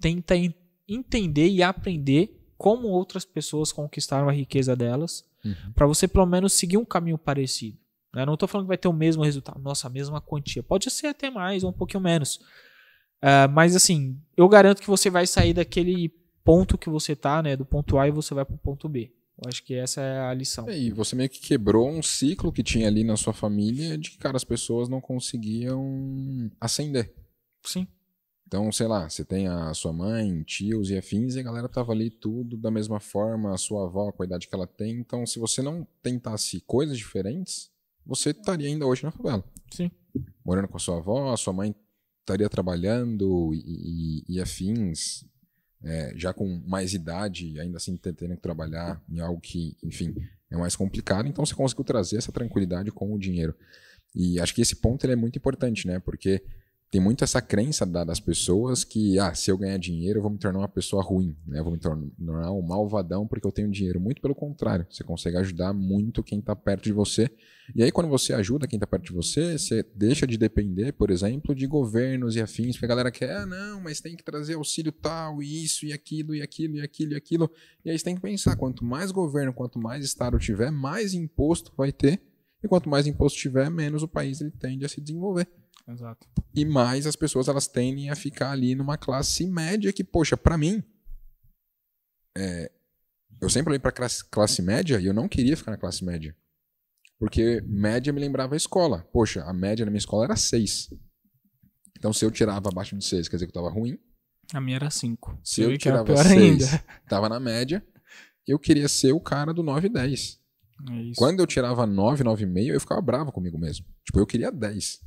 tenta en entender e aprender como outras pessoas conquistaram a riqueza delas, uhum. para você pelo menos seguir um caminho parecido. Né? não estou falando que vai ter o mesmo resultado, nossa, a mesma quantia. Pode ser até mais ou um pouquinho menos. Uh, mas assim, eu garanto que você vai sair daquele ponto que você tá, né? Do ponto A e você vai pro ponto B. Eu acho que essa é a lição. É, e você meio que quebrou um ciclo que tinha ali na sua família de que, cara, as pessoas não conseguiam ascender. Sim. Então, sei lá, você tem a sua mãe, tios e afins, e a galera tava ali tudo da mesma forma, a sua avó, com a idade que ela tem. Então, se você não tentasse coisas diferentes, você estaria ainda hoje na favela. Sim. Morando com a sua avó, a sua mãe estaria trabalhando e, e, e afins, é, já com mais idade, ainda assim tendo que trabalhar em algo que, enfim, é mais complicado. Então você conseguiu trazer essa tranquilidade com o dinheiro. E acho que esse ponto ele é muito importante, né? Porque tem muito essa crença da, das pessoas que, ah, se eu ganhar dinheiro, eu vou me tornar uma pessoa ruim, né? Eu vou me tornar um malvadão porque eu tenho dinheiro. Muito pelo contrário, você consegue ajudar muito quem está perto de você. E aí, quando você ajuda quem está perto de você, você deixa de depender, por exemplo, de governos e afins, porque a galera quer, ah, não, mas tem que trazer auxílio tal, e isso, e aquilo, e aquilo, e aquilo, e aquilo. E aí você tem que pensar, quanto mais governo, quanto mais Estado tiver, mais imposto vai ter. E quanto mais imposto tiver, menos o país ele tende a se desenvolver. Exato. E mais as pessoas elas tendem a ficar ali numa classe média que, poxa, para mim, é, eu sempre olhei para classe, classe média e eu não queria ficar na classe média. Porque média me lembrava a escola. Poxa, a média na minha escola era 6. Então se eu tirava abaixo de 6, quer dizer que eu tava ruim. A minha era 5. Se eu, eu tirava 6, tava na média. Eu queria ser o cara do 9 e 10. É Quando eu tirava 9, 9,5, eu ficava bravo comigo mesmo. Tipo, eu queria 10.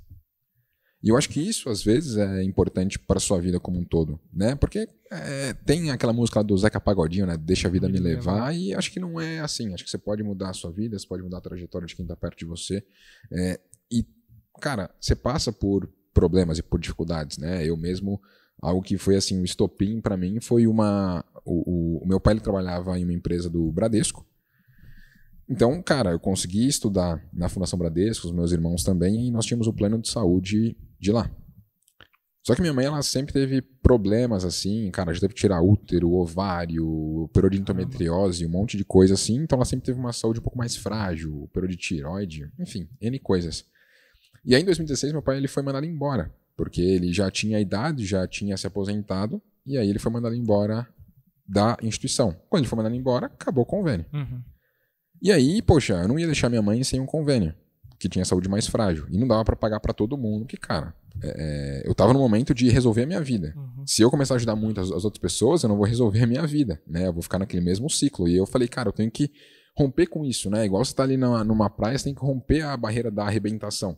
E eu acho que isso, às vezes, é importante para sua vida como um todo, né? Porque é, tem aquela música do Zeca Pagodinho, né? Deixa a vida me levar, e acho que não é assim. Acho que você pode mudar a sua vida, você pode mudar a trajetória de quem está perto de você. É, e, cara, você passa por problemas e por dificuldades, né? Eu mesmo, algo que foi assim, um estopim para mim foi uma... O, o, o meu pai ele trabalhava em uma empresa do Bradesco, então, cara, eu consegui estudar na Fundação Bradesco, os meus irmãos também, e nós tínhamos o plano de saúde de lá. Só que minha mãe, ela sempre teve problemas assim, cara, já teve que tirar útero, ovário, periodontometriose, um monte de coisa assim, então ela sempre teve uma saúde um pouco mais frágil, tiroide, enfim, N coisas. E aí em 2016 meu pai ele foi mandado embora, porque ele já tinha idade, já tinha se aposentado, e aí ele foi mandado embora da instituição. Quando ele foi mandado embora, acabou o convênio. Uhum. E aí, poxa, eu não ia deixar minha mãe sem um convênio, que tinha saúde mais frágil. E não dava para pagar para todo mundo, que cara, é, é, eu tava no momento de resolver a minha vida. Uhum. Se eu começar a ajudar muito as, as, outras pessoas, eu não vou resolver a minha vida, né? Eu vou ficar naquele mesmo ciclo. E eu falei, cara, eu tenho que romper com isso, né? Igual você tá ali na, numa praia, você tem que romper a barreira da arrebentação.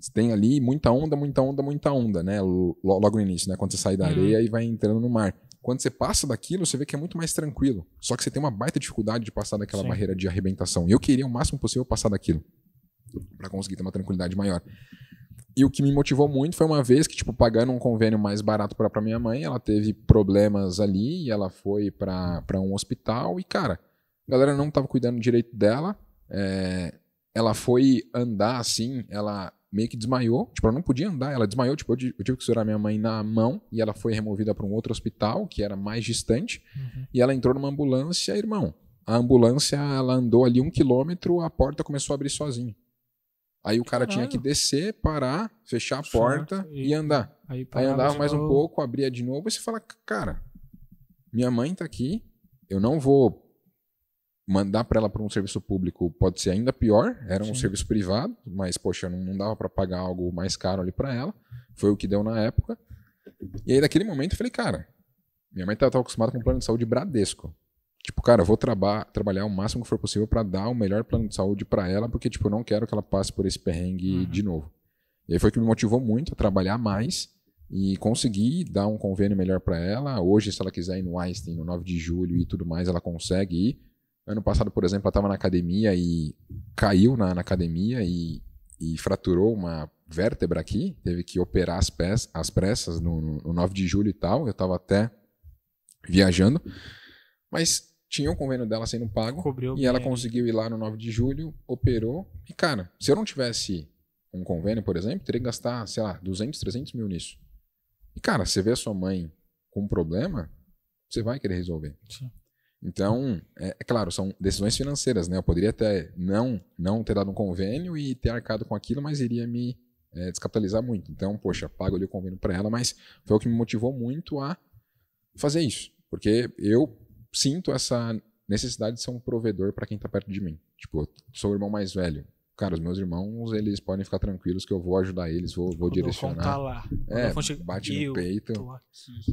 Você tem ali muita onda, muita onda, muita onda, né? Logo no início, né? Quando você sai da uhum. areia uhum. e vai entrando no mar. Quando você passa daquilo, você vê que é muito mais tranquilo. Só que você tem uma baita dificuldade de passar daquela Sim. barreira de arrebentação. E Eu queria o máximo possível passar daquilo para conseguir ter uma tranquilidade maior. E o que me motivou muito foi uma vez que, tipo, pagando um convênio mais barato para minha mãe, ela teve problemas ali e ela foi para um hospital. E, cara, a galera não tava cuidando direito dela. É, ela foi andar assim, ela meio que desmaiou. Tipo, ela não podia andar, ela desmaiou. Tipo, eu, tive que segurar minha mãe na mão e ela foi removida para um outro hospital, que era mais distante. Uhum. E ela entrou numa ambulância, irmão. A ambulância, ela andou ali um quilômetro, a porta começou a abrir sozinha. Aí o cara Caralho. tinha que descer, parar, fechar a porta e, andar. Aí, aí andava mais um pouco, abria de novo e você fala, cara, minha mãe tá aqui, eu não vou mandar para ela para um serviço público pode ser ainda pior. Era um Sim. serviço privado, mas poxa, não, não dava para pagar algo mais caro ali para ela. Foi o que deu na época. E aí, naquele momento, eu falei, cara, minha mãe estava tá, tá acostumada com um plano de saúde Bradesco. Tipo, cara, eu vou traba trabalhar o máximo que for possível para dar o melhor plano de saúde para ela, porque tipo, eu não quero que ela passe por esse perrengue uhum. de novo. E aí foi que me motivou muito a trabalhar mais e conseguir dar um convênio melhor para ela. Hoje, se ela quiser ir no Einstein no 9 de julho e tudo mais, ela consegue ir. Ano passado, por exemplo, ela estava na academia e caiu na, na academia e, e, fraturou uma vértebra aqui, teve que operar as, pés, as pressas no, no 9 de julho e tal. Eu estava até viajando, mas tinha o um convênio dela sendo pago Cobriu e ela conseguiu ir lá no 9 de julho, operou. E cara, se eu não tivesse um convênio, por exemplo, teria que gastar, sei lá, 200, 300 mil nisso. E cara, você vê a sua mãe com um problema, você vai querer resolver. Sim. Então, é, é, claro, são decisões financeiras, né? Eu poderia até não, não ter dado um convênio e ter arcado com aquilo, mas iria me é, descapitalizar muito. Então, poxa, pago ali o convênio para ela, mas foi o que me motivou muito a fazer isso. Porque eu sinto essa necessidade de ser um provedor para quem está perto de mim. Tipo, eu sou o irmão mais velho cara, os meus irmãos, eles podem ficar tranquilos que eu vou ajudar eles, vou, vou direcionar. Tá lá. É, bate no peito.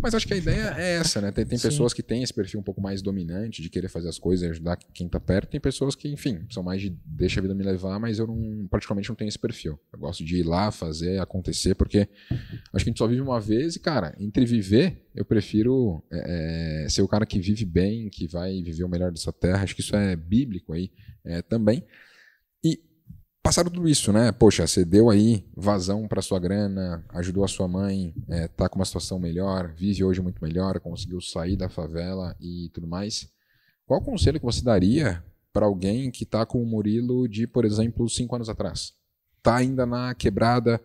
Mas acho que a ideia é essa, né? Tem, tem pessoas que têm esse perfil um pouco mais dominante de querer fazer as coisas e ajudar quem tá perto. Tem pessoas que, enfim, são mais de deixa a vida me levar, mas eu não, praticamente não tenho esse perfil. Eu gosto de ir lá, fazer, acontecer, porque acho que a gente só vive uma vez e, cara, entre viver, eu prefiro é, é ser o cara que vive bem, que vai viver o melhor dessa terra. Acho que isso é bíblico aí é, também passaram tudo isso, né? Poxa, você deu aí vazão para sua grana, ajudou a sua mãe, é, tá com uma situação melhor, vive hoje muito melhor, conseguiu sair da favela e tudo mais. Qual conselho que você daria para alguém que tá com o Murilo de, por exemplo, cinco anos atrás? Tá ainda na quebrada,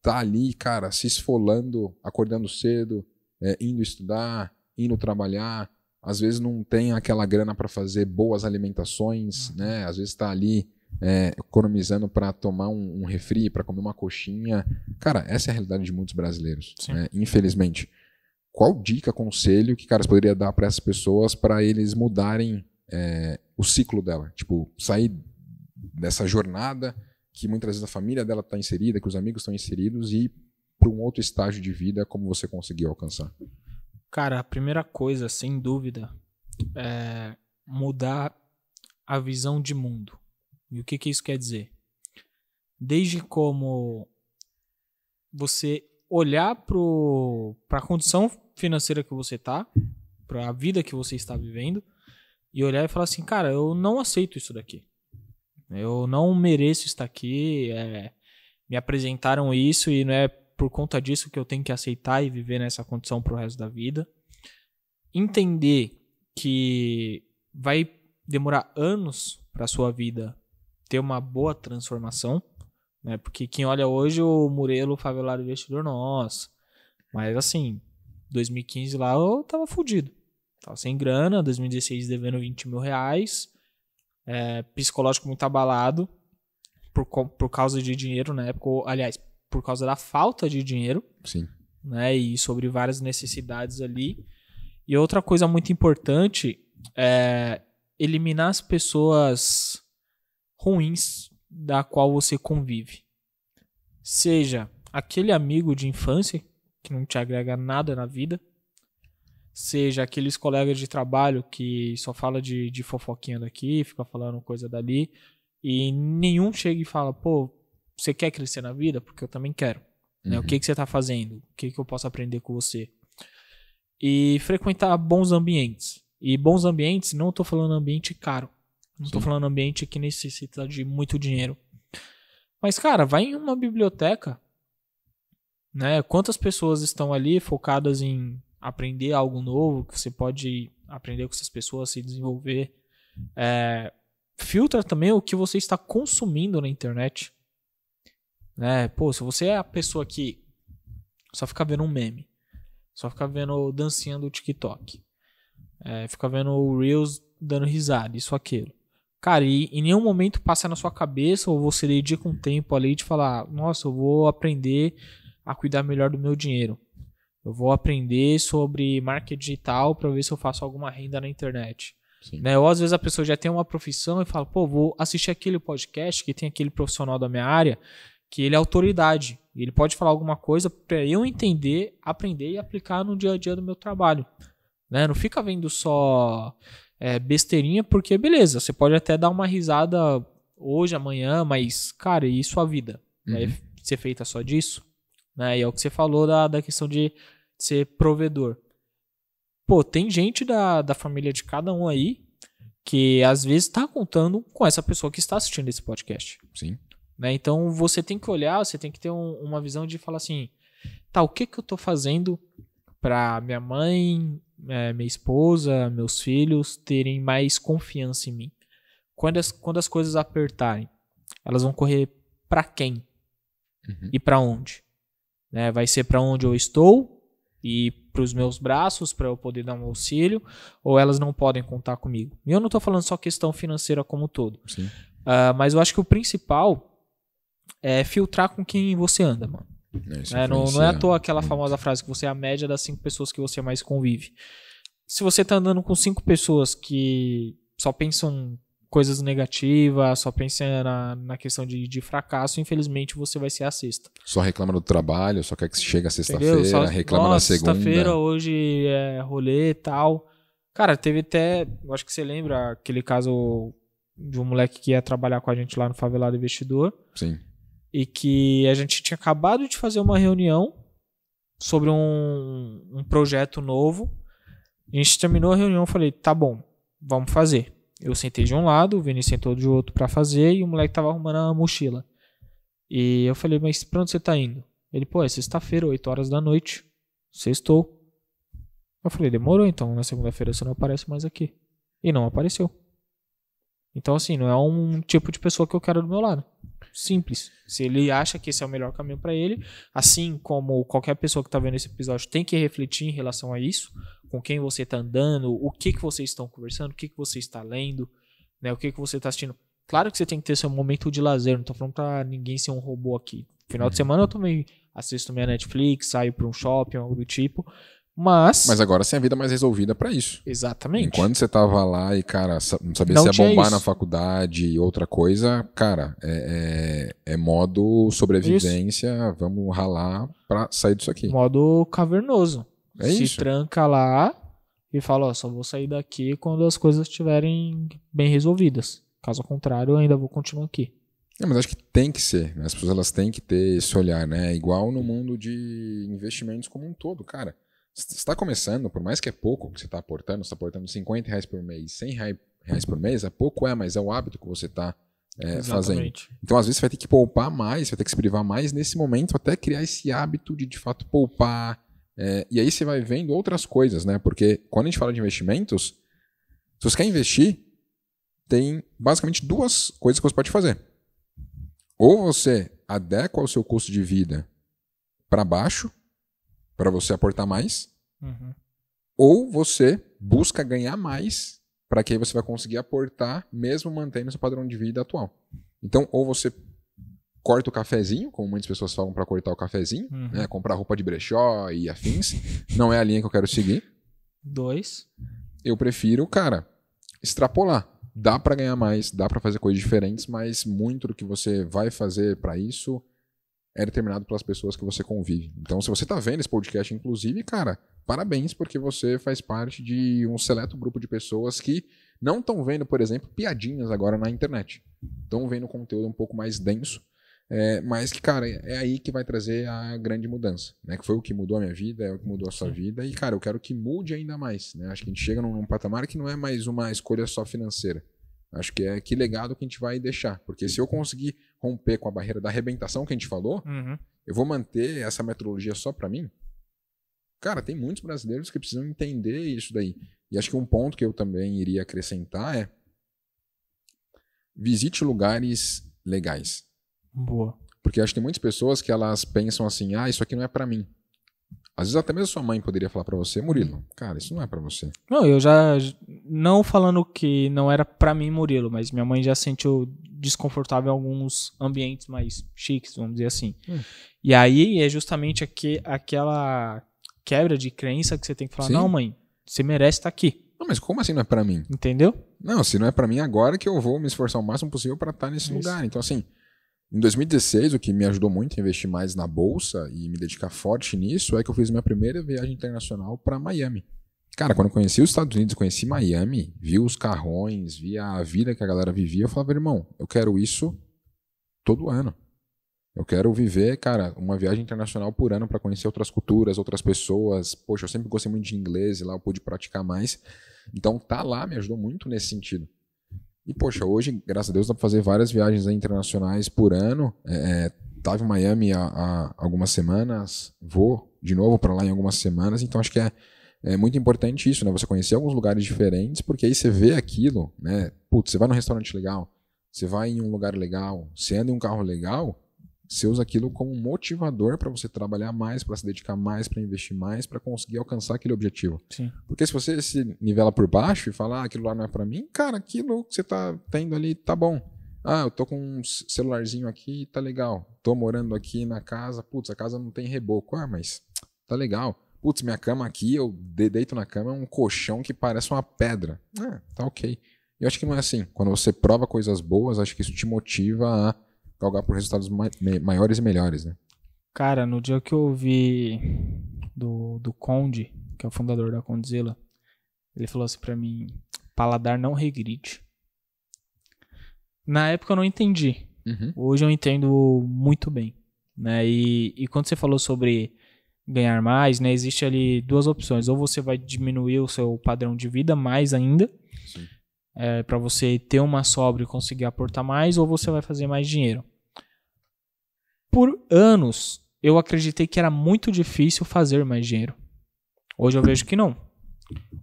tá ali, cara, se esfolando, acordando cedo, é, indo estudar, indo trabalhar, às vezes não tem aquela grana para fazer boas alimentações, uhum. né? Às vezes está ali é, economizando para tomar um, um refri, para comer uma coxinha. Cara, essa é a realidade de muitos brasileiros, né? infelizmente. Qual dica, conselho que caras poderia dar para essas pessoas para eles mudarem é, o ciclo dela? Tipo, sair dessa jornada que muitas vezes a família dela está inserida, que os amigos estão inseridos e para um outro estágio de vida, como você conseguiu alcançar? Cara, a primeira coisa, sem dúvida, é mudar a visão de mundo. E o que, que isso quer dizer? Desde como você olhar para a condição financeira que você tá, para a vida que você está vivendo, e olhar e falar assim, cara, eu não aceito isso daqui. Eu não mereço estar aqui. É, me apresentaram isso e não é por conta disso que eu tenho que aceitar e viver nessa condição pro resto da vida. Entender que vai demorar anos para sua vida ter uma boa transformação, né? Porque quem olha hoje o Murelo, o favelado investidor nossa. Mas assim, 2015 lá eu tava fudido. Tava sem grana, 2016 devendo 20 mil reais, é, psicológico muito abalado por, por causa de dinheiro na época, aliás, por causa da falta de dinheiro. Sim. Né, e sobre várias necessidades ali. E outra coisa muito importante é eliminar as pessoas ruins da qual você convive. Seja aquele amigo de infância que não te agrega nada na vida, seja aqueles colegas de trabalho que só fala de, de fofoquinha daqui, fica falando coisa dali, e nenhum chega e fala, pô, você quer crescer na vida? Porque eu também quero. Uhum. Né? O uhum. que, que você está fazendo? O que, que eu posso aprender com você? E frequentar bons ambientes. E bons ambientes, não estou falando ambiente caro. Não estou falando ambiente que necessita de muito dinheiro. Mas, cara, vai em uma biblioteca. Né? Quantas pessoas estão ali focadas em aprender algo novo que você pode aprender com essas pessoas, se desenvolver? É, filtra também o que você está consumindo na internet. Né? Pô, se você é a pessoa que só fica vendo um meme, só fica vendo dancinha do TikTok, é, fica vendo Reels dando risada, isso, aquilo. Cara, e em nenhum momento passa na sua cabeça ou você dedica um tempo ali de falar: nossa, eu vou aprender a cuidar melhor do meu dinheiro. Eu vou aprender sobre marketing digital para ver se eu faço alguma renda na internet. Né? Ou às vezes a pessoa já tem uma profissão e fala: pô, vou assistir aquele podcast que tem aquele profissional da minha área que ele é autoridade. Ele pode falar alguma coisa para eu entender, aprender e aplicar no dia a dia do meu trabalho. Né? Não fica vendo só é, besteirinha, porque beleza, você pode até dar uma risada hoje, amanhã, mas, cara, e sua vida? Né, uhum. ser feita só disso? Né? E é o que você falou da, da questão de ser provedor. Pô, tem gente da, da família de cada um aí que às vezes está contando com essa pessoa que está assistindo esse podcast. Sim. Né? Então você tem que olhar, você tem que ter um, uma visão de falar assim: tá, o que, que eu estou fazendo para minha mãe, é, minha esposa, meus filhos terem mais confiança em mim. Quando as, quando as coisas apertarem, elas vão correr para quem uhum. e para onde? Né? Vai ser para onde eu estou e para os meus braços para eu poder dar um auxílio, ou elas não podem contar comigo. E eu não estou falando só questão financeira como um todo, uh, mas eu acho que o principal é filtrar com quem você anda, mano. É, é né, não, não, é à toa aquela famosa frase que você é a média das cinco pessoas que você mais convive. Se você está andando com cinco pessoas que só pensam coisas negativas, só pensa na, na questão de, de, fracasso, infelizmente você vai ser a sexta. Só reclama do trabalho, só quer que chegue a sexta-feira, reclama Nossa, na segunda. Sexta-feira, hoje é rolê e tal. Cara, teve até. Acho que você lembra aquele caso de um moleque que ia trabalhar com a gente lá no Favelado Investidor. Sim e que a gente tinha acabado de fazer uma reunião sobre um, um projeto novo. A gente terminou a reunião, falei, tá bom, vamos fazer. Eu sentei de um lado, o Vini sentou de outro para fazer e o moleque tava arrumando a mochila. E eu falei, mas pra onde você tá indo? Ele, pô, é sexta-feira, 8 horas da noite, sextou. Eu falei, demorou então, na segunda-feira você não aparece mais aqui. E não apareceu. Então, assim, não é um tipo de pessoa que eu quero do meu lado simples. Se ele acha que esse é o melhor caminho para ele, assim como qualquer pessoa que está vendo esse episódio tem que refletir em relação a isso, com quem você está andando, o que que vocês estão conversando, o que que você está lendo, né, o que que você está assistindo. Claro que você tem que ter seu momento de lazer, não estou falando para ninguém ser um robô aqui. Final de uhum. semana eu também assisto minha Netflix, saio para um shopping, algo do tipo, mas. Mas agora sem a vida mais resolvida para isso. Exatamente. Enquanto você tava lá e, cara, não sabia não se ia bombar isso. na faculdade e outra coisa, cara, é, é, é modo sobrevivência, isso. vamos ralar pra sair disso aqui. Modo cavernoso. É se isso. tranca lá e fala, ó, só vou sair daqui quando as coisas estiverem bem resolvidas. Caso contrário, eu ainda vou continuar aqui. É, mas acho que tem que ser. Né? As pessoas elas têm que ter esse olhar, né? Igual no mundo de investimentos como um todo, cara está começando, por mais que é pouco que você está aportando, você está aportando 50 reais por mês, 100 reais por mês, é pouco é, mas é o hábito que você está é, fazendo. Então, às vezes, você vai ter que poupar mais, vai ter que se privar mais nesse momento até criar esse hábito de, de fato, poupar. É, e aí você vai vendo outras coisas, né? Porque quando a gente fala de investimentos, se você quer investir, tem basicamente duas coisas que você pode fazer. Ou você adequa o seu custo de vida para baixo, para você aportar mais, uhum. ou você busca ganhar mais para que aí você vai conseguir aportar mesmo mantendo seu padrão de vida atual. Então, ou você corta o cafezinho, como muitas pessoas falam para cortar o cafezinho, uhum. né? comprar roupa de brechó e afins, não é a linha que eu quero seguir. Dois. Eu prefiro, cara, extrapolar. Dá para ganhar mais, dá para fazer coisas diferentes, mas muito do que você vai fazer para isso é determinado pelas pessoas que você convive. Então, se você está vendo esse podcast, inclusive, cara, parabéns, porque você faz parte de um seleto grupo de pessoas que não estão vendo, por exemplo, piadinhas agora na internet. Estão vendo conteúdo um pouco mais denso, é, mas que, cara, é, é aí que vai trazer a grande mudança, né? Que foi o que mudou a minha vida, é o que mudou a sua Sim. vida, e, cara, eu quero que mude ainda mais, né? Acho que a gente chega num, num patamar que não é mais uma escolha só financeira. Acho que é que legado que a gente vai deixar, porque se eu conseguir romper com a barreira da arrebentação que a gente falou, uhum. eu vou manter essa metodologia só para mim? Cara, tem muitos brasileiros que precisam entender isso daí. E acho que um ponto que eu também iria acrescentar é visite lugares legais. Boa. Porque acho que tem muitas pessoas que elas pensam assim, ah, isso aqui não é para mim. Às vezes até mesmo sua mãe poderia falar para você, Murilo, cara, isso não é para você. Não, eu já não falando que não era para mim, Murilo, mas minha mãe já sentiu desconfortável em alguns ambientes mais chiques, vamos dizer assim. Hum. E aí é justamente aqui, aquela quebra de crença que você tem que falar, Sim. não, mãe, você merece estar tá aqui. Não, mas como assim não é para mim? Entendeu? Não, se não é para mim agora que eu vou me esforçar o máximo possível para estar tá nesse lugar. Então assim, em 2016, o que me ajudou muito a investir mais na bolsa e me dedicar forte nisso é que eu fiz minha primeira viagem internacional para Miami. Cara, quando eu conheci os Estados Unidos, conheci Miami, vi os carrões, vi a vida que a galera vivia, eu falava, irmão, eu quero isso todo ano. Eu quero viver, cara, uma viagem internacional por ano para conhecer outras culturas, outras pessoas. Poxa, eu sempre gostei muito de inglês e lá eu pude praticar mais. Então, tá lá me ajudou muito nesse sentido. E, poxa, hoje, graças a Deus, dá para fazer várias viagens né, internacionais por ano. É, é, tava em Miami há, há algumas semanas, vou de novo para lá em algumas semanas, então acho que é, é muito importante isso, né? Você conhecer alguns lugares diferentes, porque aí você vê aquilo, né? Putz, você vai num restaurante legal, você vai em um lugar legal, você anda em um carro legal, você usa aquilo como motivador para você trabalhar mais, para se dedicar mais, para investir mais, para conseguir alcançar aquele objetivo. Sim. Porque se você se nivela por baixo e fala, ah, aquilo lá não é para mim, cara, aquilo que você tá tendo ali tá bom. Ah, eu tô com um celularzinho aqui, tá legal. Tô morando aqui na casa, putz, a casa não tem reboco. Ah, mas tá legal. Putz, minha cama aqui, eu deito na cama, é um colchão que parece uma pedra. Ah, tá ok. Eu acho que não é assim. Quando você prova coisas boas, acho que isso te motiva a galgar por resultados mai maiores e melhores, né? Cara, no dia que eu ouvi do, do Conde, que é o fundador da Condzilla, ele falou assim pra mim: paladar não regride. Na época eu não entendi. Uhum. Hoje eu entendo muito bem. Né? E, e quando você falou sobre ganhar mais, né? Existe ali duas opções. Ou você vai diminuir o seu padrão de vida mais ainda, Sim é, para você ter uma sobra e conseguir aportar mais, ou você vai fazer mais dinheiro. Por anos, eu acreditei que era muito difícil fazer mais dinheiro. Hoje eu vejo que não.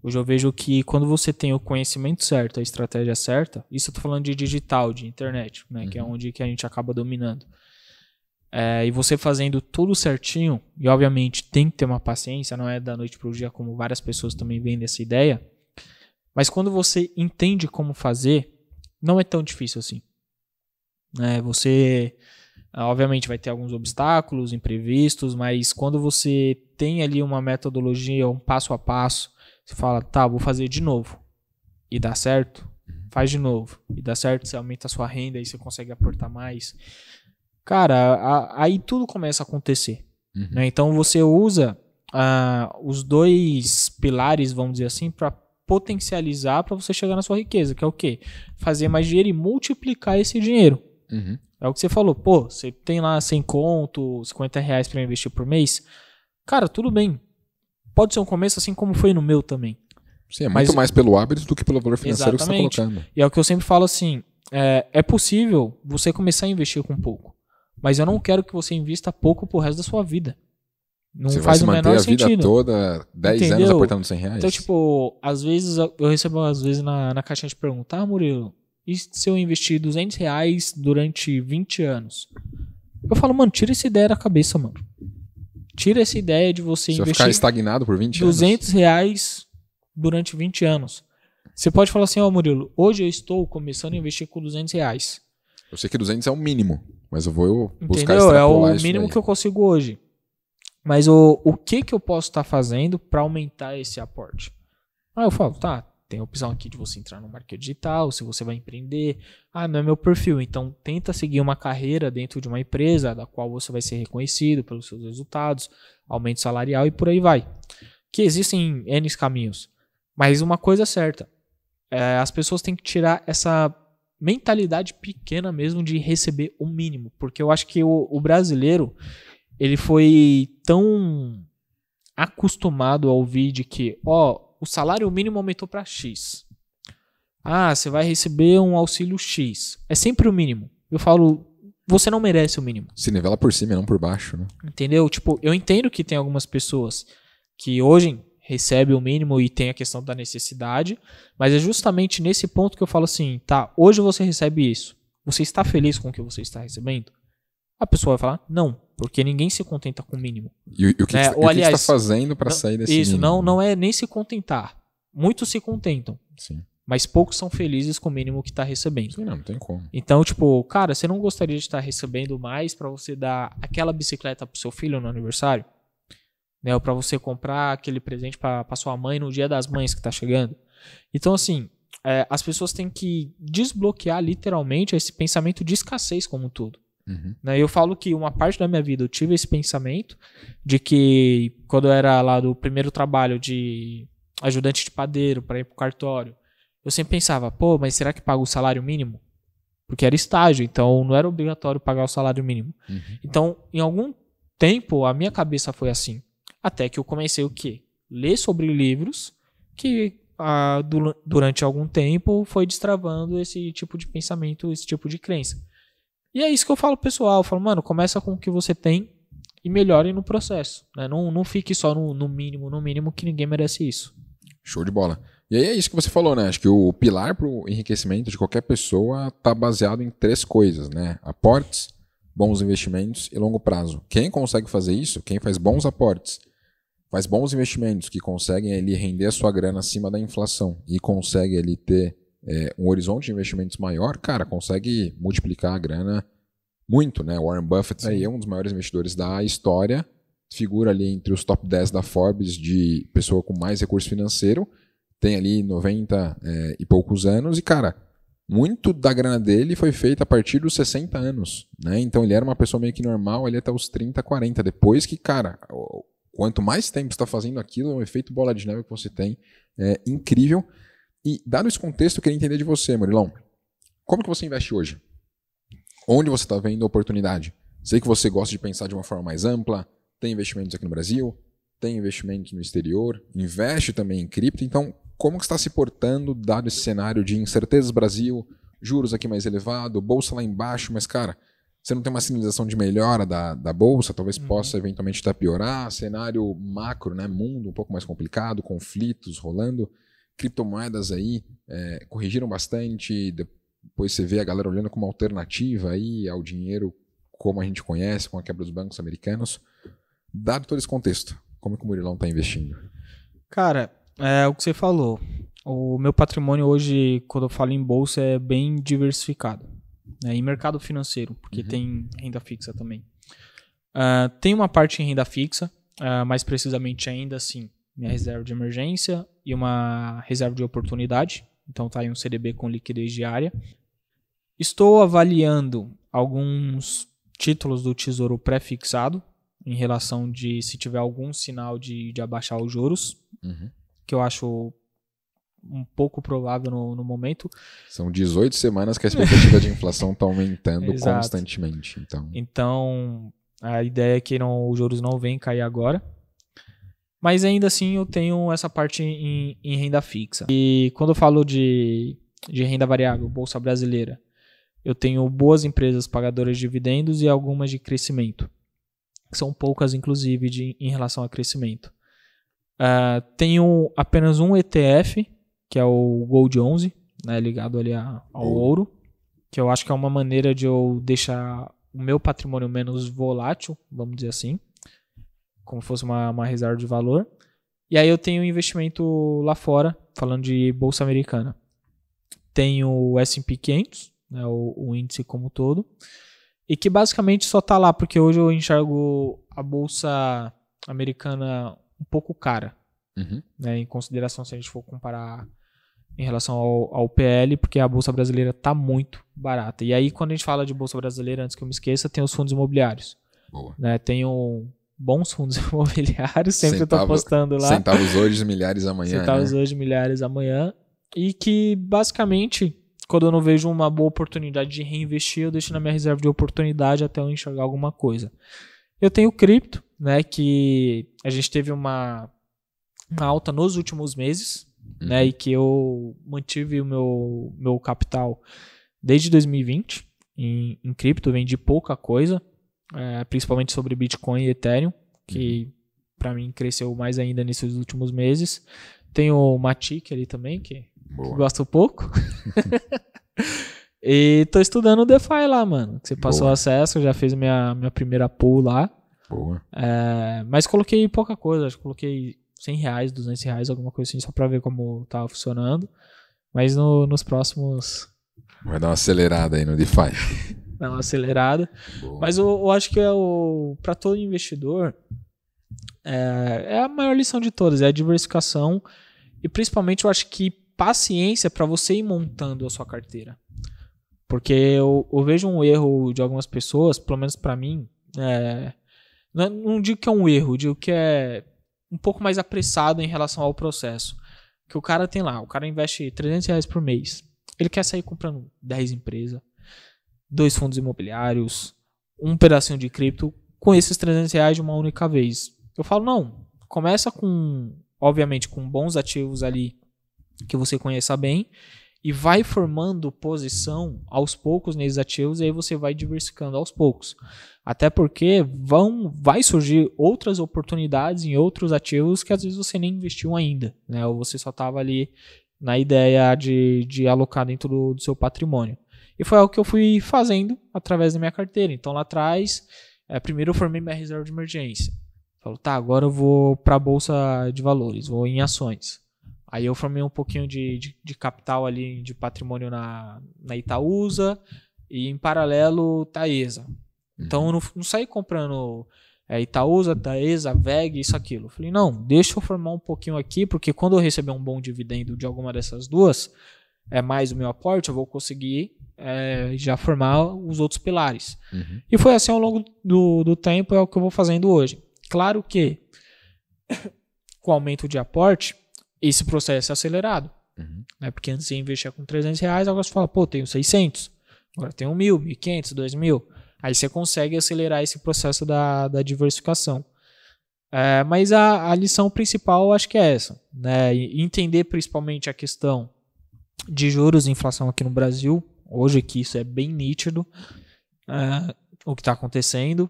Hoje eu vejo que quando você tem o conhecimento certo, a estratégia certa, isso eu tô falando de digital, de internet, né? Uhum. Que é uhum. onde que a gente acaba dominando. É, e você fazendo tudo certinho, e obviamente tem que ter uma paciência, não é da noite pro dia, como várias pessoas também vêm essa ideia. Mas quando você entende como fazer, não é tão difícil assim. É, você, obviamente, vai ter alguns obstáculos imprevistos, mas quando você tem ali uma metodologia, um passo a passo, você fala, tá, vou fazer de novo e dá certo, faz de novo e dá certo, você aumenta a sua renda e você consegue aportar mais. Cara, a, aí tudo começa a acontecer. Uhum. Né? Então você usa uh, os dois pilares, vamos dizer assim, para potencializar para você chegar na sua riqueza, que é o quê? Fazer mais dinheiro e multiplicar esse dinheiro. Uhum. É o que você falou, pô, você tem lá 100 conto, 50 reais para investir por mês. Cara, tudo bem. Pode ser um começo assim como foi no meu também. Sim, é muito mais pelo hábito do que pelo valor financeiro exatamente. que você está colocando. E é o que eu sempre falo assim, é, é possível você começar a investir com pouco. Mas eu não quero que você invista pouco pro resto da sua vida. Não você faz vai se manter o menor a vida toda, 10 Entendeu? anos aportando 100 reais. Então, tipo, às vezes eu recebo, às vezes, na, na caixinha de pergunta, ah, Murilo, e se eu investir 200 reais durante 20 anos? Eu falo, mano, tira essa ideia da cabeça, mano. Tira essa ideia de você, você investir. ficar estagnado por 20 anos. 200 reais durante 20 anos. Você pode falar assim, ó, oh, Murilo, hoje eu estou começando a investir com 200 reais. Eu sei que 200 é o mínimo, mas eu vou buscar Entendeu? É o mínimo que eu consigo hoje. Mas o, o que, que eu posso estar tá fazendo para aumentar esse aporte? Aí ah, eu falo, tá, tem a opção aqui de você entrar no marketing digital, se você vai empreender. Ah, não é meu perfil. Então, tenta seguir uma carreira dentro de uma empresa da qual você vai ser reconhecido pelos seus resultados, aumento salarial e por aí vai. Que existem N caminhos. Mas uma coisa é certa, é, as pessoas têm que tirar essa mentalidade pequena mesmo de receber o mínimo. Porque eu acho que o, o brasileiro, ele foi tão acostumado a ouvir de que, ó, o salário mínimo aumentou para X. Ah, você vai receber um auxílio X. É sempre o mínimo. Eu falo, você não merece o mínimo. Se nivela por cima, não por baixo, né? Entendeu? Tipo, eu entendo que tem algumas pessoas que hoje recebem o mínimo e tem a questão da necessidade, mas é justamente nesse ponto que eu falo assim, tá, hoje você recebe isso. Você está feliz com o que você está recebendo? A pessoa vai falar, não. Porque ninguém se contenta com o mínimo. E, e o que, né? que, que está fazendo para sair desse Isso, mínimo? não, não é nem se contentar. Muitos se contentam. Sim. Mas poucos são felizes com o mínimo que está recebendo. Sim, não, não tem como. Então, tipo, cara, você não gostaria de estar tá recebendo mais para você dar aquela bicicleta o seu filho no aniversário? Né? Ou para você comprar aquele presente para sua mãe no dia das mães que está chegando? Então, assim, é, as pessoas têm que desbloquear literalmente esse pensamento de escassez como um todo. Uhum. Né? Eu falo que uma parte da minha vida eu tive esse pensamento de que quando eu era lá do primeiro trabalho de ajudante de padeiro para ir pro cartório, eu sempre pensava, pô, mas será que paga o salário mínimo? Porque era estágio, então não era obrigatório pagar o salário mínimo. Uhum. Então, em algum tempo, a minha cabeça foi assim. Até que eu comecei o quê? Ler sobre livros que ah, durante algum tempo foi destravando esse tipo de pensamento, esse tipo de crença. E é isso que eu falo pro pessoal. Eu falo, mano, começa com o que você tem e melhore no processo. Né? Não, não fique só no, no mínimo, no mínimo, que ninguém merece isso. Show de bola. E aí é isso que você falou, né? Acho que o pilar para o enriquecimento de qualquer pessoa está baseado em três coisas, né? Aportes, bons investimentos e longo prazo. Quem consegue fazer isso, quem faz bons aportes, faz bons investimentos que conseguem ali render a sua grana acima da inflação e consegue ali ter é, um horizonte de investimentos maior, cara, consegue multiplicar a grana muito, né? Warren Buffett aí é um dos maiores investidores da história, figura ali entre os top 10 da Forbes de pessoa com mais recurso financeiro, tem ali 90 é, e poucos anos, e, cara, muito da grana dele foi feita a partir dos 60 anos, né? Então ele era uma pessoa meio que normal ali até os 30, 40. Depois que, cara, quanto mais tempo está fazendo aquilo, o é efeito bola de neve que você tem é incrível. E dado esse contexto, eu queria entender de você, Murilão. Como que você investe hoje? Onde você está vendo a oportunidade? Sei que você gosta de pensar de uma forma mais ampla, tem investimentos aqui no Brasil, tem investimentos no exterior, investe também em cripto. Então, como que está se portando dado esse cenário de incertezas Brasil, juros aqui mais elevado, bolsa lá embaixo, mas cara, você não tem uma sinalização de melhora da, da bolsa, talvez uhum. possa eventualmente até piorar, cenário macro, né, mundo um pouco mais complicado, conflitos rolando criptomoedas aí é, corrigiram bastante, depois você vê a galera olhando como alternativa aí ao dinheiro como a gente conhece, com a quebra dos bancos americanos. Dado todo esse contexto, como é que o Murilão está investindo? Cara, é o que você falou. O meu patrimônio hoje, quando eu falo em bolsa, é bem diversificado. Né? Em mercado financeiro, porque uhum. tem renda fixa também. Uh, tem uma parte em renda fixa, uh, mais precisamente ainda assim, minha reserva de emergência e uma reserva de oportunidade. Então está aí um CDB com liquidez diária. Estou avaliando alguns títulos do Tesouro pré-fixado em relação de se tiver algum sinal de, de abaixar os juros, uhum. que eu acho um pouco provável no, no, momento. São 18 semanas que a expectativa de inflação está aumentando constantemente. Então. então, a ideia é que não, os juros não venham cair agora. Mas ainda assim eu tenho essa parte em, em renda fixa. E quando eu falo de, de renda variável, Bolsa Brasileira, eu tenho boas empresas pagadoras de dividendos e algumas de crescimento. São poucas, inclusive, de, em relação a crescimento. Uh, tenho apenas um ETF, que é o Gold 11, né, ligado ali a, ao ouro, que eu acho que é uma maneira de eu deixar o meu patrimônio menos volátil, vamos dizer assim como fosse uma, uma reserva de valor. E aí eu tenho investimento lá fora, falando de bolsa americana. Tenho o S&P 500, né, o, o, índice como todo, e que basicamente só está lá porque hoje eu enxergo a bolsa americana um pouco cara, uhum. né, em consideração se a gente for comparar em relação ao, ao PL, porque a bolsa brasileira está muito barata. E aí quando a gente fala de bolsa brasileira, antes que eu me esqueça, tem os fundos imobiliários. Boa. Né, tem um bons fundos imobiliários, sempre estou apostando lá. Centavos hoje, milhares amanhã. Né? Centavos né? hoje, milhares amanhã. E que basicamente, quando eu não vejo uma boa oportunidade de reinvestir, eu deixo na minha reserva de oportunidade até eu enxergar alguma coisa. Eu tenho cripto, né? Que a gente teve uma, uma alta nos últimos meses, uhum. né? E que eu mantive o meu, meu capital desde 2020 em, em cripto, vendi pouca coisa é, principalmente sobre Bitcoin e Ethereum, que uhum. para mim cresceu mais ainda nesses últimos meses. Tem o Matic ali também, que, que gosto pouco. e tô estudando o DeFi lá, mano. Você passou Boa. acesso, já fez minha, minha primeira pool lá. Boa. É, mas coloquei pouca coisa, acho que coloquei 100 reais, 200 reais, alguma coisa assim, só para ver como tava funcionando. Mas no, nos próximos. Vai dar uma acelerada aí no DeFi. dá uma acelerada. Boa. Mas eu, eu, acho que é o para todo investidor é, é, a maior lição de todas, é a diversificação e principalmente eu acho que paciência para você ir montando a sua carteira. Porque eu, eu vejo um erro de algumas pessoas, pelo menos para mim, é, não, não digo que é um erro, digo que é um pouco mais apressado em relação ao processo. Que o cara tem lá, o cara investe 300 reais por mês. Ele quer sair comprando 10 empresas, dois fundos imobiliários, um pedacinho de cripto, com esses 300 reais de uma única vez. Eu falo, não, começa com, obviamente, com bons ativos ali que você conheça bem e vai formando posição aos poucos nesses ativos e aí você vai diversificando aos poucos. Até porque vão vai surgir outras oportunidades em outros ativos que às vezes você nem investiu ainda, né? Ou você só estava ali na ideia de, de alocar dentro do, do seu patrimônio. E foi algo que eu fui fazendo através da minha carteira. Então lá atrás, é, primeiro eu formei minha reserva de emergência. Falo, tá, agora eu vou para a bolsa de valores, vou em ações. Aí eu formei um pouquinho de, de, de capital ali, de patrimônio na, na Itaúsa e em paralelo Taesa. Então eu não, não saí comprando é, Itaúsa, Taesa, VEG, isso, aquilo. falei, não, deixa eu formar um pouquinho aqui, porque quando eu receber um bom dividendo de alguma dessas duas, é mais o meu aporte, eu vou conseguir é, já formar os outros pilares. Uhum. E foi assim ao longo do, do tempo, é o que eu vou fazendo hoje. Claro que com o aumento de aporte, esse processo é acelerado. Uhum. Né? Porque antes você investia com 300 reais, agora você fala, pô, tenho 600, agora tenho 1.000, 1.500, 2.000. Aí você consegue acelerar esse processo da, da diversificação. É, mas a, a lição principal eu acho que é essa, né? Entender principalmente a questão de juros e inflação aqui no Brasil, hoje que isso é bem nítido, é, o que está acontecendo.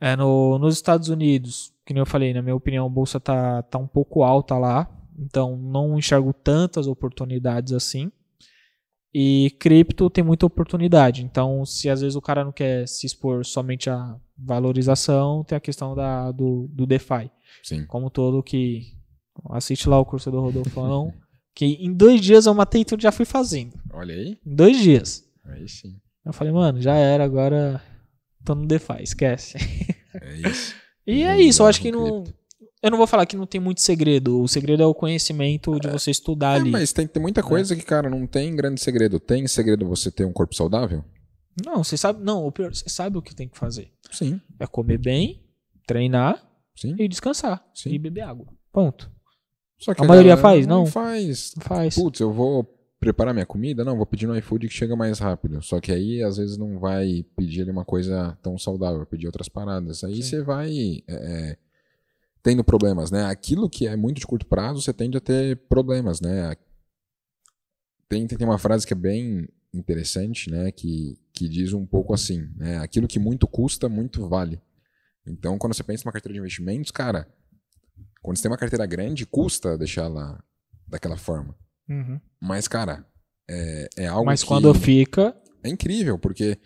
É no, nos Estados Unidos, que nem eu falei, na minha opinião, a bolsa está tá um pouco alta lá, então não enxergo tantas oportunidades assim. E cripto tem muita oportunidade, então se às vezes o cara não quer se expor somente à valorização, tem a questão da, do, do DeFi. Sim. Como todo que assiste lá o curso do Rodolfão. Que em dois dias eu matei tudo já fui fazendo. Olha aí. Em dois dias. Aí sim. Eu falei, mano, já era, agora tô no DeFi, esquece. É isso. e é, isso, eu acho que não. Eu não vou falar que não tem muito segredo. O segredo é o conhecimento de é. você estudar é, ali. Mas tem, tem muita né? coisa é. que, cara, não tem grande segredo. Tem segredo você ter um corpo saudável? Não, você sabe. Não, o pior, você sabe o que tem que fazer. Sim. É comer bem, treinar Sim. e descansar. Sim. E beber água. Ponto. Só que a, a maioria faz, não? não? Faz. Faz. Putz, eu vou preparar minha comida? Não, vou pedir no iFood que chega mais rápido. Só que aí, às vezes, não vai pedir ali uma coisa tão saudável, pedir outras paradas. Aí você vai é, é, tendo problemas, né? Aquilo que é muito de curto prazo, você tende a ter problemas, né? Tem, tem uma frase que é bem interessante, né? Que, que diz um pouco assim, né? Aquilo que muito custa, muito vale. Então, quando você pensa numa carteira de investimentos, cara quando você tem uma carteira grande, custa deixar ela daquela forma. Uhum. Mas, cara, é, é algo. Mas quando fica. É incrível, porque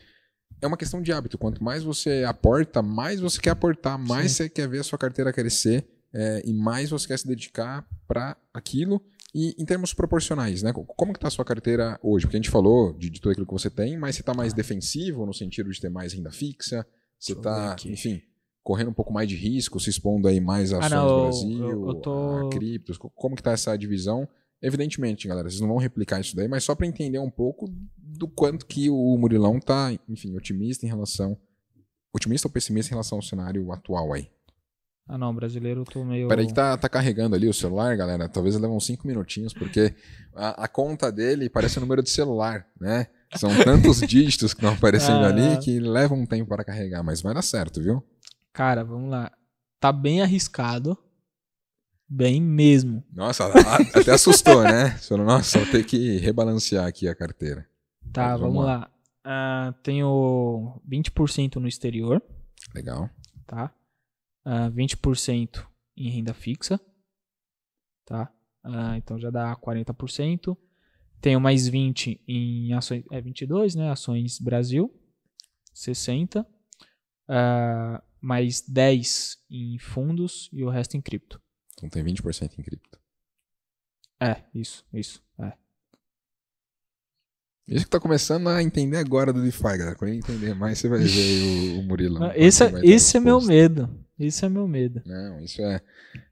é uma questão de hábito. Quanto mais você aporta, mais você quer aportar, mais Sim. você quer ver a sua carteira crescer é, e mais você quer se dedicar para aquilo. E em termos proporcionais, né? Como que tá a sua carteira hoje? Porque a gente falou de, de tudo aquilo que você tem, mas você está mais ah. defensivo no sentido de ter mais renda fixa, você está, enfim, correndo um pouco mais de risco, se expondo aí mais a ah, ações ah, não, do Brasil, eu, eu tô... a criptos? Como que tá essa divisão? Evidentemente, galera, vocês não vão replicar isso daí, mas só para entender um pouco do quanto que o Murilão tá, enfim, otimista em relação... Otimista ou pessimista em relação ao cenário atual aí? Ah não, brasileiro eu tô meio. Peraí que tá, tá carregando ali o celular, galera. Talvez levam cinco minutinhos, porque a, a conta dele parece o número de celular, né? São tantos dígitos que estão aparecendo ah, ali que levam um tempo para carregar, mas vai dar certo, viu? Cara, vamos lá. Tá bem arriscado. Bem mesmo. Nossa, até assustou, né? Nossa, vou ter que rebalancear aqui a carteira. Tá, vamos, vamos lá. lá. Uh, tenho 20% no exterior. Legal. Tá. Uh, ah, 20% em renda fixa. Tá. Uh, então já dá 40%. Tenho mais 20 em ações, é 22, né? Ações Brasil, 60. Uh, mais 10 em fundos e o resto em cripto. Então tem 20% em cripto. É, isso, isso, é. Isso que tá começando a entender agora do DeFi, galera. Quando entender mais, você vai ver o, o Murilo. Esse, é, esse é meu medo. Isso é meu medo. Não, isso é,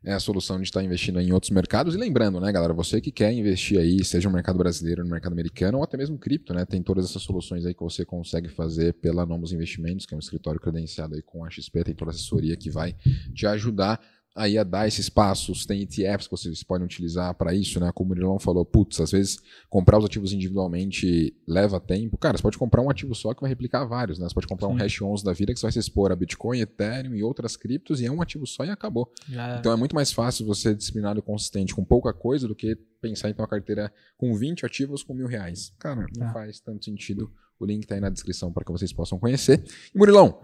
é a solução de estar investindo em outros mercados. E lembrando, né, galera, você que quer investir aí, seja no mercado brasileiro, no mercado americano ou até mesmo cripto, né? Tem todas essas soluções aí que você consegue fazer pela Nomos Investimentos, que é um escritório credenciado aí com a XP, tem toda a assessoria que vai te ajudar aí a dar esses passos. Tem ETFs que vocês podem utilizar para isso, né? Como o Murilão falou, putz, às vezes comprar os ativos individualmente leva tempo. Cara, você pode comprar um ativo só que vai replicar vários, né? Você pode comprar Sim. um Hash 11 da vida que você vai se expor a Bitcoin, Ethereum e outras criptos e é um ativo só e acabou. É. Então é muito mais fácil você ser disciplinado e consistente com pouca coisa do que pensar em ter uma carteira com 20 ativos com mil reais. Cara, não é. faz tanto sentido. O link está aí na descrição para que vocês possam conhecer. E Murilão,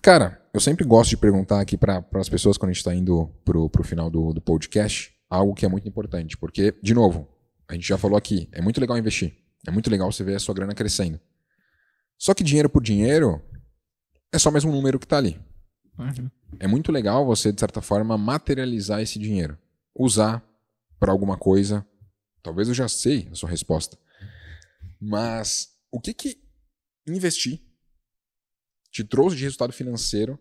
Cara, eu sempre gosto de perguntar aqui para as pessoas quando a gente está indo para o final do, do podcast algo que é muito importante, porque, de novo, a gente já falou aqui, é muito legal investir. É muito legal você ver a sua grana crescendo. Só que dinheiro por dinheiro é só mais um número que está ali. Uhum. É muito legal você, de certa forma, materializar esse dinheiro. Usar para alguma coisa. Talvez eu já sei a sua resposta. Mas o que que investir te trouxe de resultado financeiro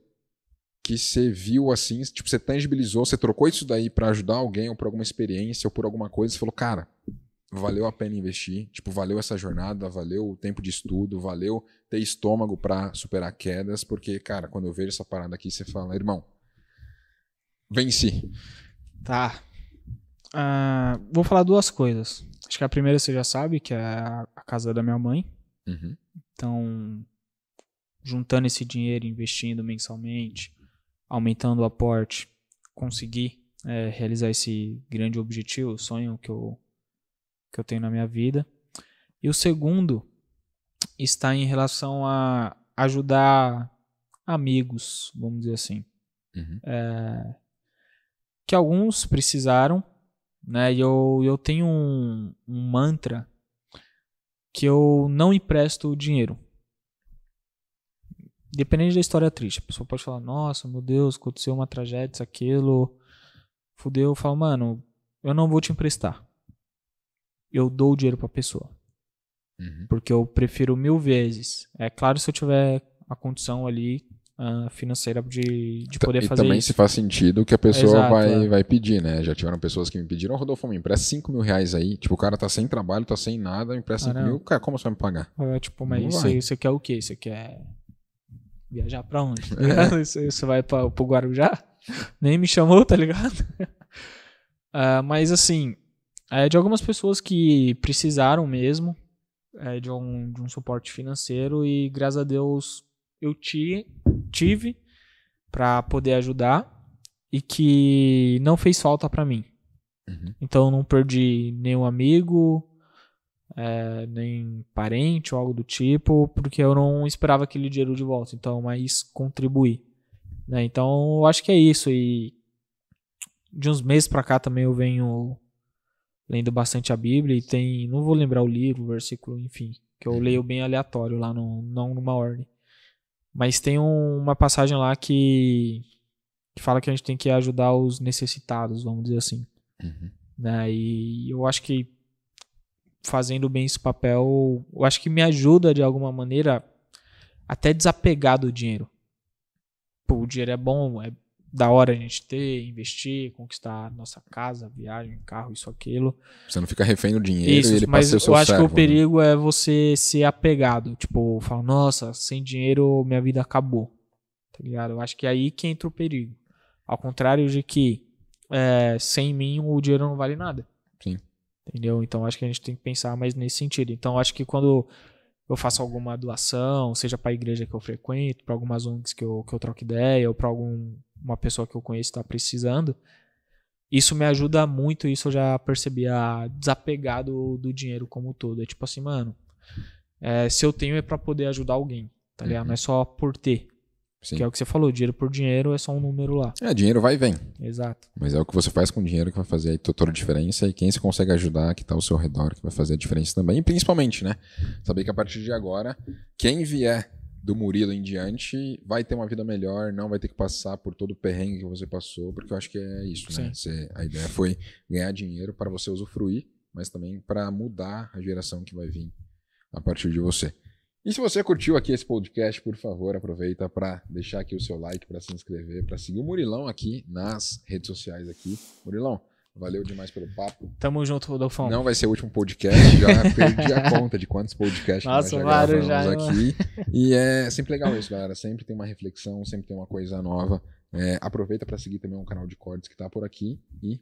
que você viu assim, tipo, você tangibilizou, você trocou isso daí para ajudar alguém ou por alguma experiência ou por alguma coisa, você falou, cara, valeu a pena investir, tipo, valeu essa jornada, valeu o tempo de estudo, valeu ter estômago para superar quedas, porque, cara, quando eu vejo essa parada aqui, você fala, irmão, venci. Tá. Uh, vou falar duas coisas. Acho que a primeira você já sabe, que é a casa da minha mãe. Uhum. Então, juntando esse dinheiro, investindo mensalmente, aumentando o aporte, conseguir é, realizar esse grande objetivo, sonho que eu, que eu tenho na minha vida. E o segundo está em relação a ajudar amigos, vamos dizer assim. Uhum. É, que alguns precisaram, né? E eu, eu tenho um, um mantra que eu não empresto dinheiro dependendo da história triste, a pessoa pode falar, nossa, meu Deus, aconteceu uma tragédia, isso, aquilo, fudeu. Eu falo, mano, eu não vou te emprestar. Eu dou o dinheiro pra pessoa. Uhum. Porque eu prefiro mil vezes. É claro, se eu tiver a condição ali uh, financeira de, de poder e fazer também isso. se faz sentido que a pessoa Exato, vai, é. vai pedir, né? Já tiveram pessoas que me pediram, Rodolfo, me empresta cinco mil reais aí. Tipo, o cara tá sem trabalho, tá sem nada, me empresta ah, 5 mil. Cara, como você vai me pagar? É, tipo, mas você quer o quê? Você quer viajar pra onde? Tá é. isso, vai pra, pro Guarujá? Nem me chamou, tá ligado? uh, mas assim, é de algumas pessoas que precisaram mesmo é, de, um, de um suporte financeiro e graças a Deus eu ti, tive para poder ajudar e que não fez falta para mim. Uhum. Então não perdi nenhum amigo, é, nem parente ou algo do tipo, porque eu não esperava aquele dinheiro de volta. Então, mas contribuí. Né? Então, eu acho que é isso. E de uns meses para cá também eu venho lendo bastante a Bíblia e tem, não vou lembrar o livro, o versículo, enfim, que eu uhum. leio bem aleatório lá, no, não numa ordem. Mas tem um, uma passagem lá que, que fala que a gente tem que ajudar os necessitados, vamos dizer assim. Uhum. Né? E eu acho que fazendo bem esse papel, eu acho que me ajuda de alguma maneira até desapegar do dinheiro. Pô, o dinheiro é bom, é da hora a gente ter, investir, conquistar nossa casa, viagem, carro, isso, aquilo. Você não fica refém do dinheiro isso, e ele mas passa o seu Eu acho servo, que o né? perigo né? é você ser apegado. Tipo, falar, nossa, sem dinheiro minha vida acabou. Tá ligado? Eu acho que é aí que entra o perigo. Ao contrário de que é, sem mim o dinheiro não vale nada. Entendeu? Então acho que a gente tem que pensar mais nesse sentido. Então acho que quando eu faço alguma doação, seja para a igreja que eu frequento, para algumas ONGs que eu, que eu troco ideia, ou para alguma pessoa que eu conheço está precisando, isso me ajuda muito. Isso eu já percebi a desapegar do, do dinheiro como um todo. É tipo assim, mano, é, se eu tenho é para poder ajudar alguém, tá ligado? Uhum. Não é uhum. só por ter. Sim. Que é o que você falou, dinheiro por dinheiro é só um número lá. É, dinheiro vai e vem. Exato. Mas é o que você faz com o dinheiro que vai fazer toda a diferença e quem se consegue ajudar, que está ao seu redor, que vai fazer a diferença também. E principalmente, né? Saber que a partir de agora, quem vier do Murilo em diante vai ter uma vida melhor, não vai ter que passar por todo o perrengue que você passou, porque eu acho que é isso, né? Você, a ideia foi ganhar dinheiro para você usufruir, mas também para mudar a geração que vai vir a partir de você. E se você curtiu aqui esse podcast, por favor, aproveita para deixar aqui o seu like, para se inscrever, para seguir o Murilão aqui nas redes sociais aqui. Murilão, valeu demais pelo papo. Tamo junto, Rodolfo. Não vai ser o último podcast, já perdi a conta de quantos podcasts Nossa, nós já gravamos já, né, aqui. E é sempre legal isso, galera. Sempre tem uma reflexão, sempre tem uma coisa nova. É, aproveita para seguir também um canal de cortes que tá por aqui e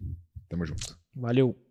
tamo junto. Valeu.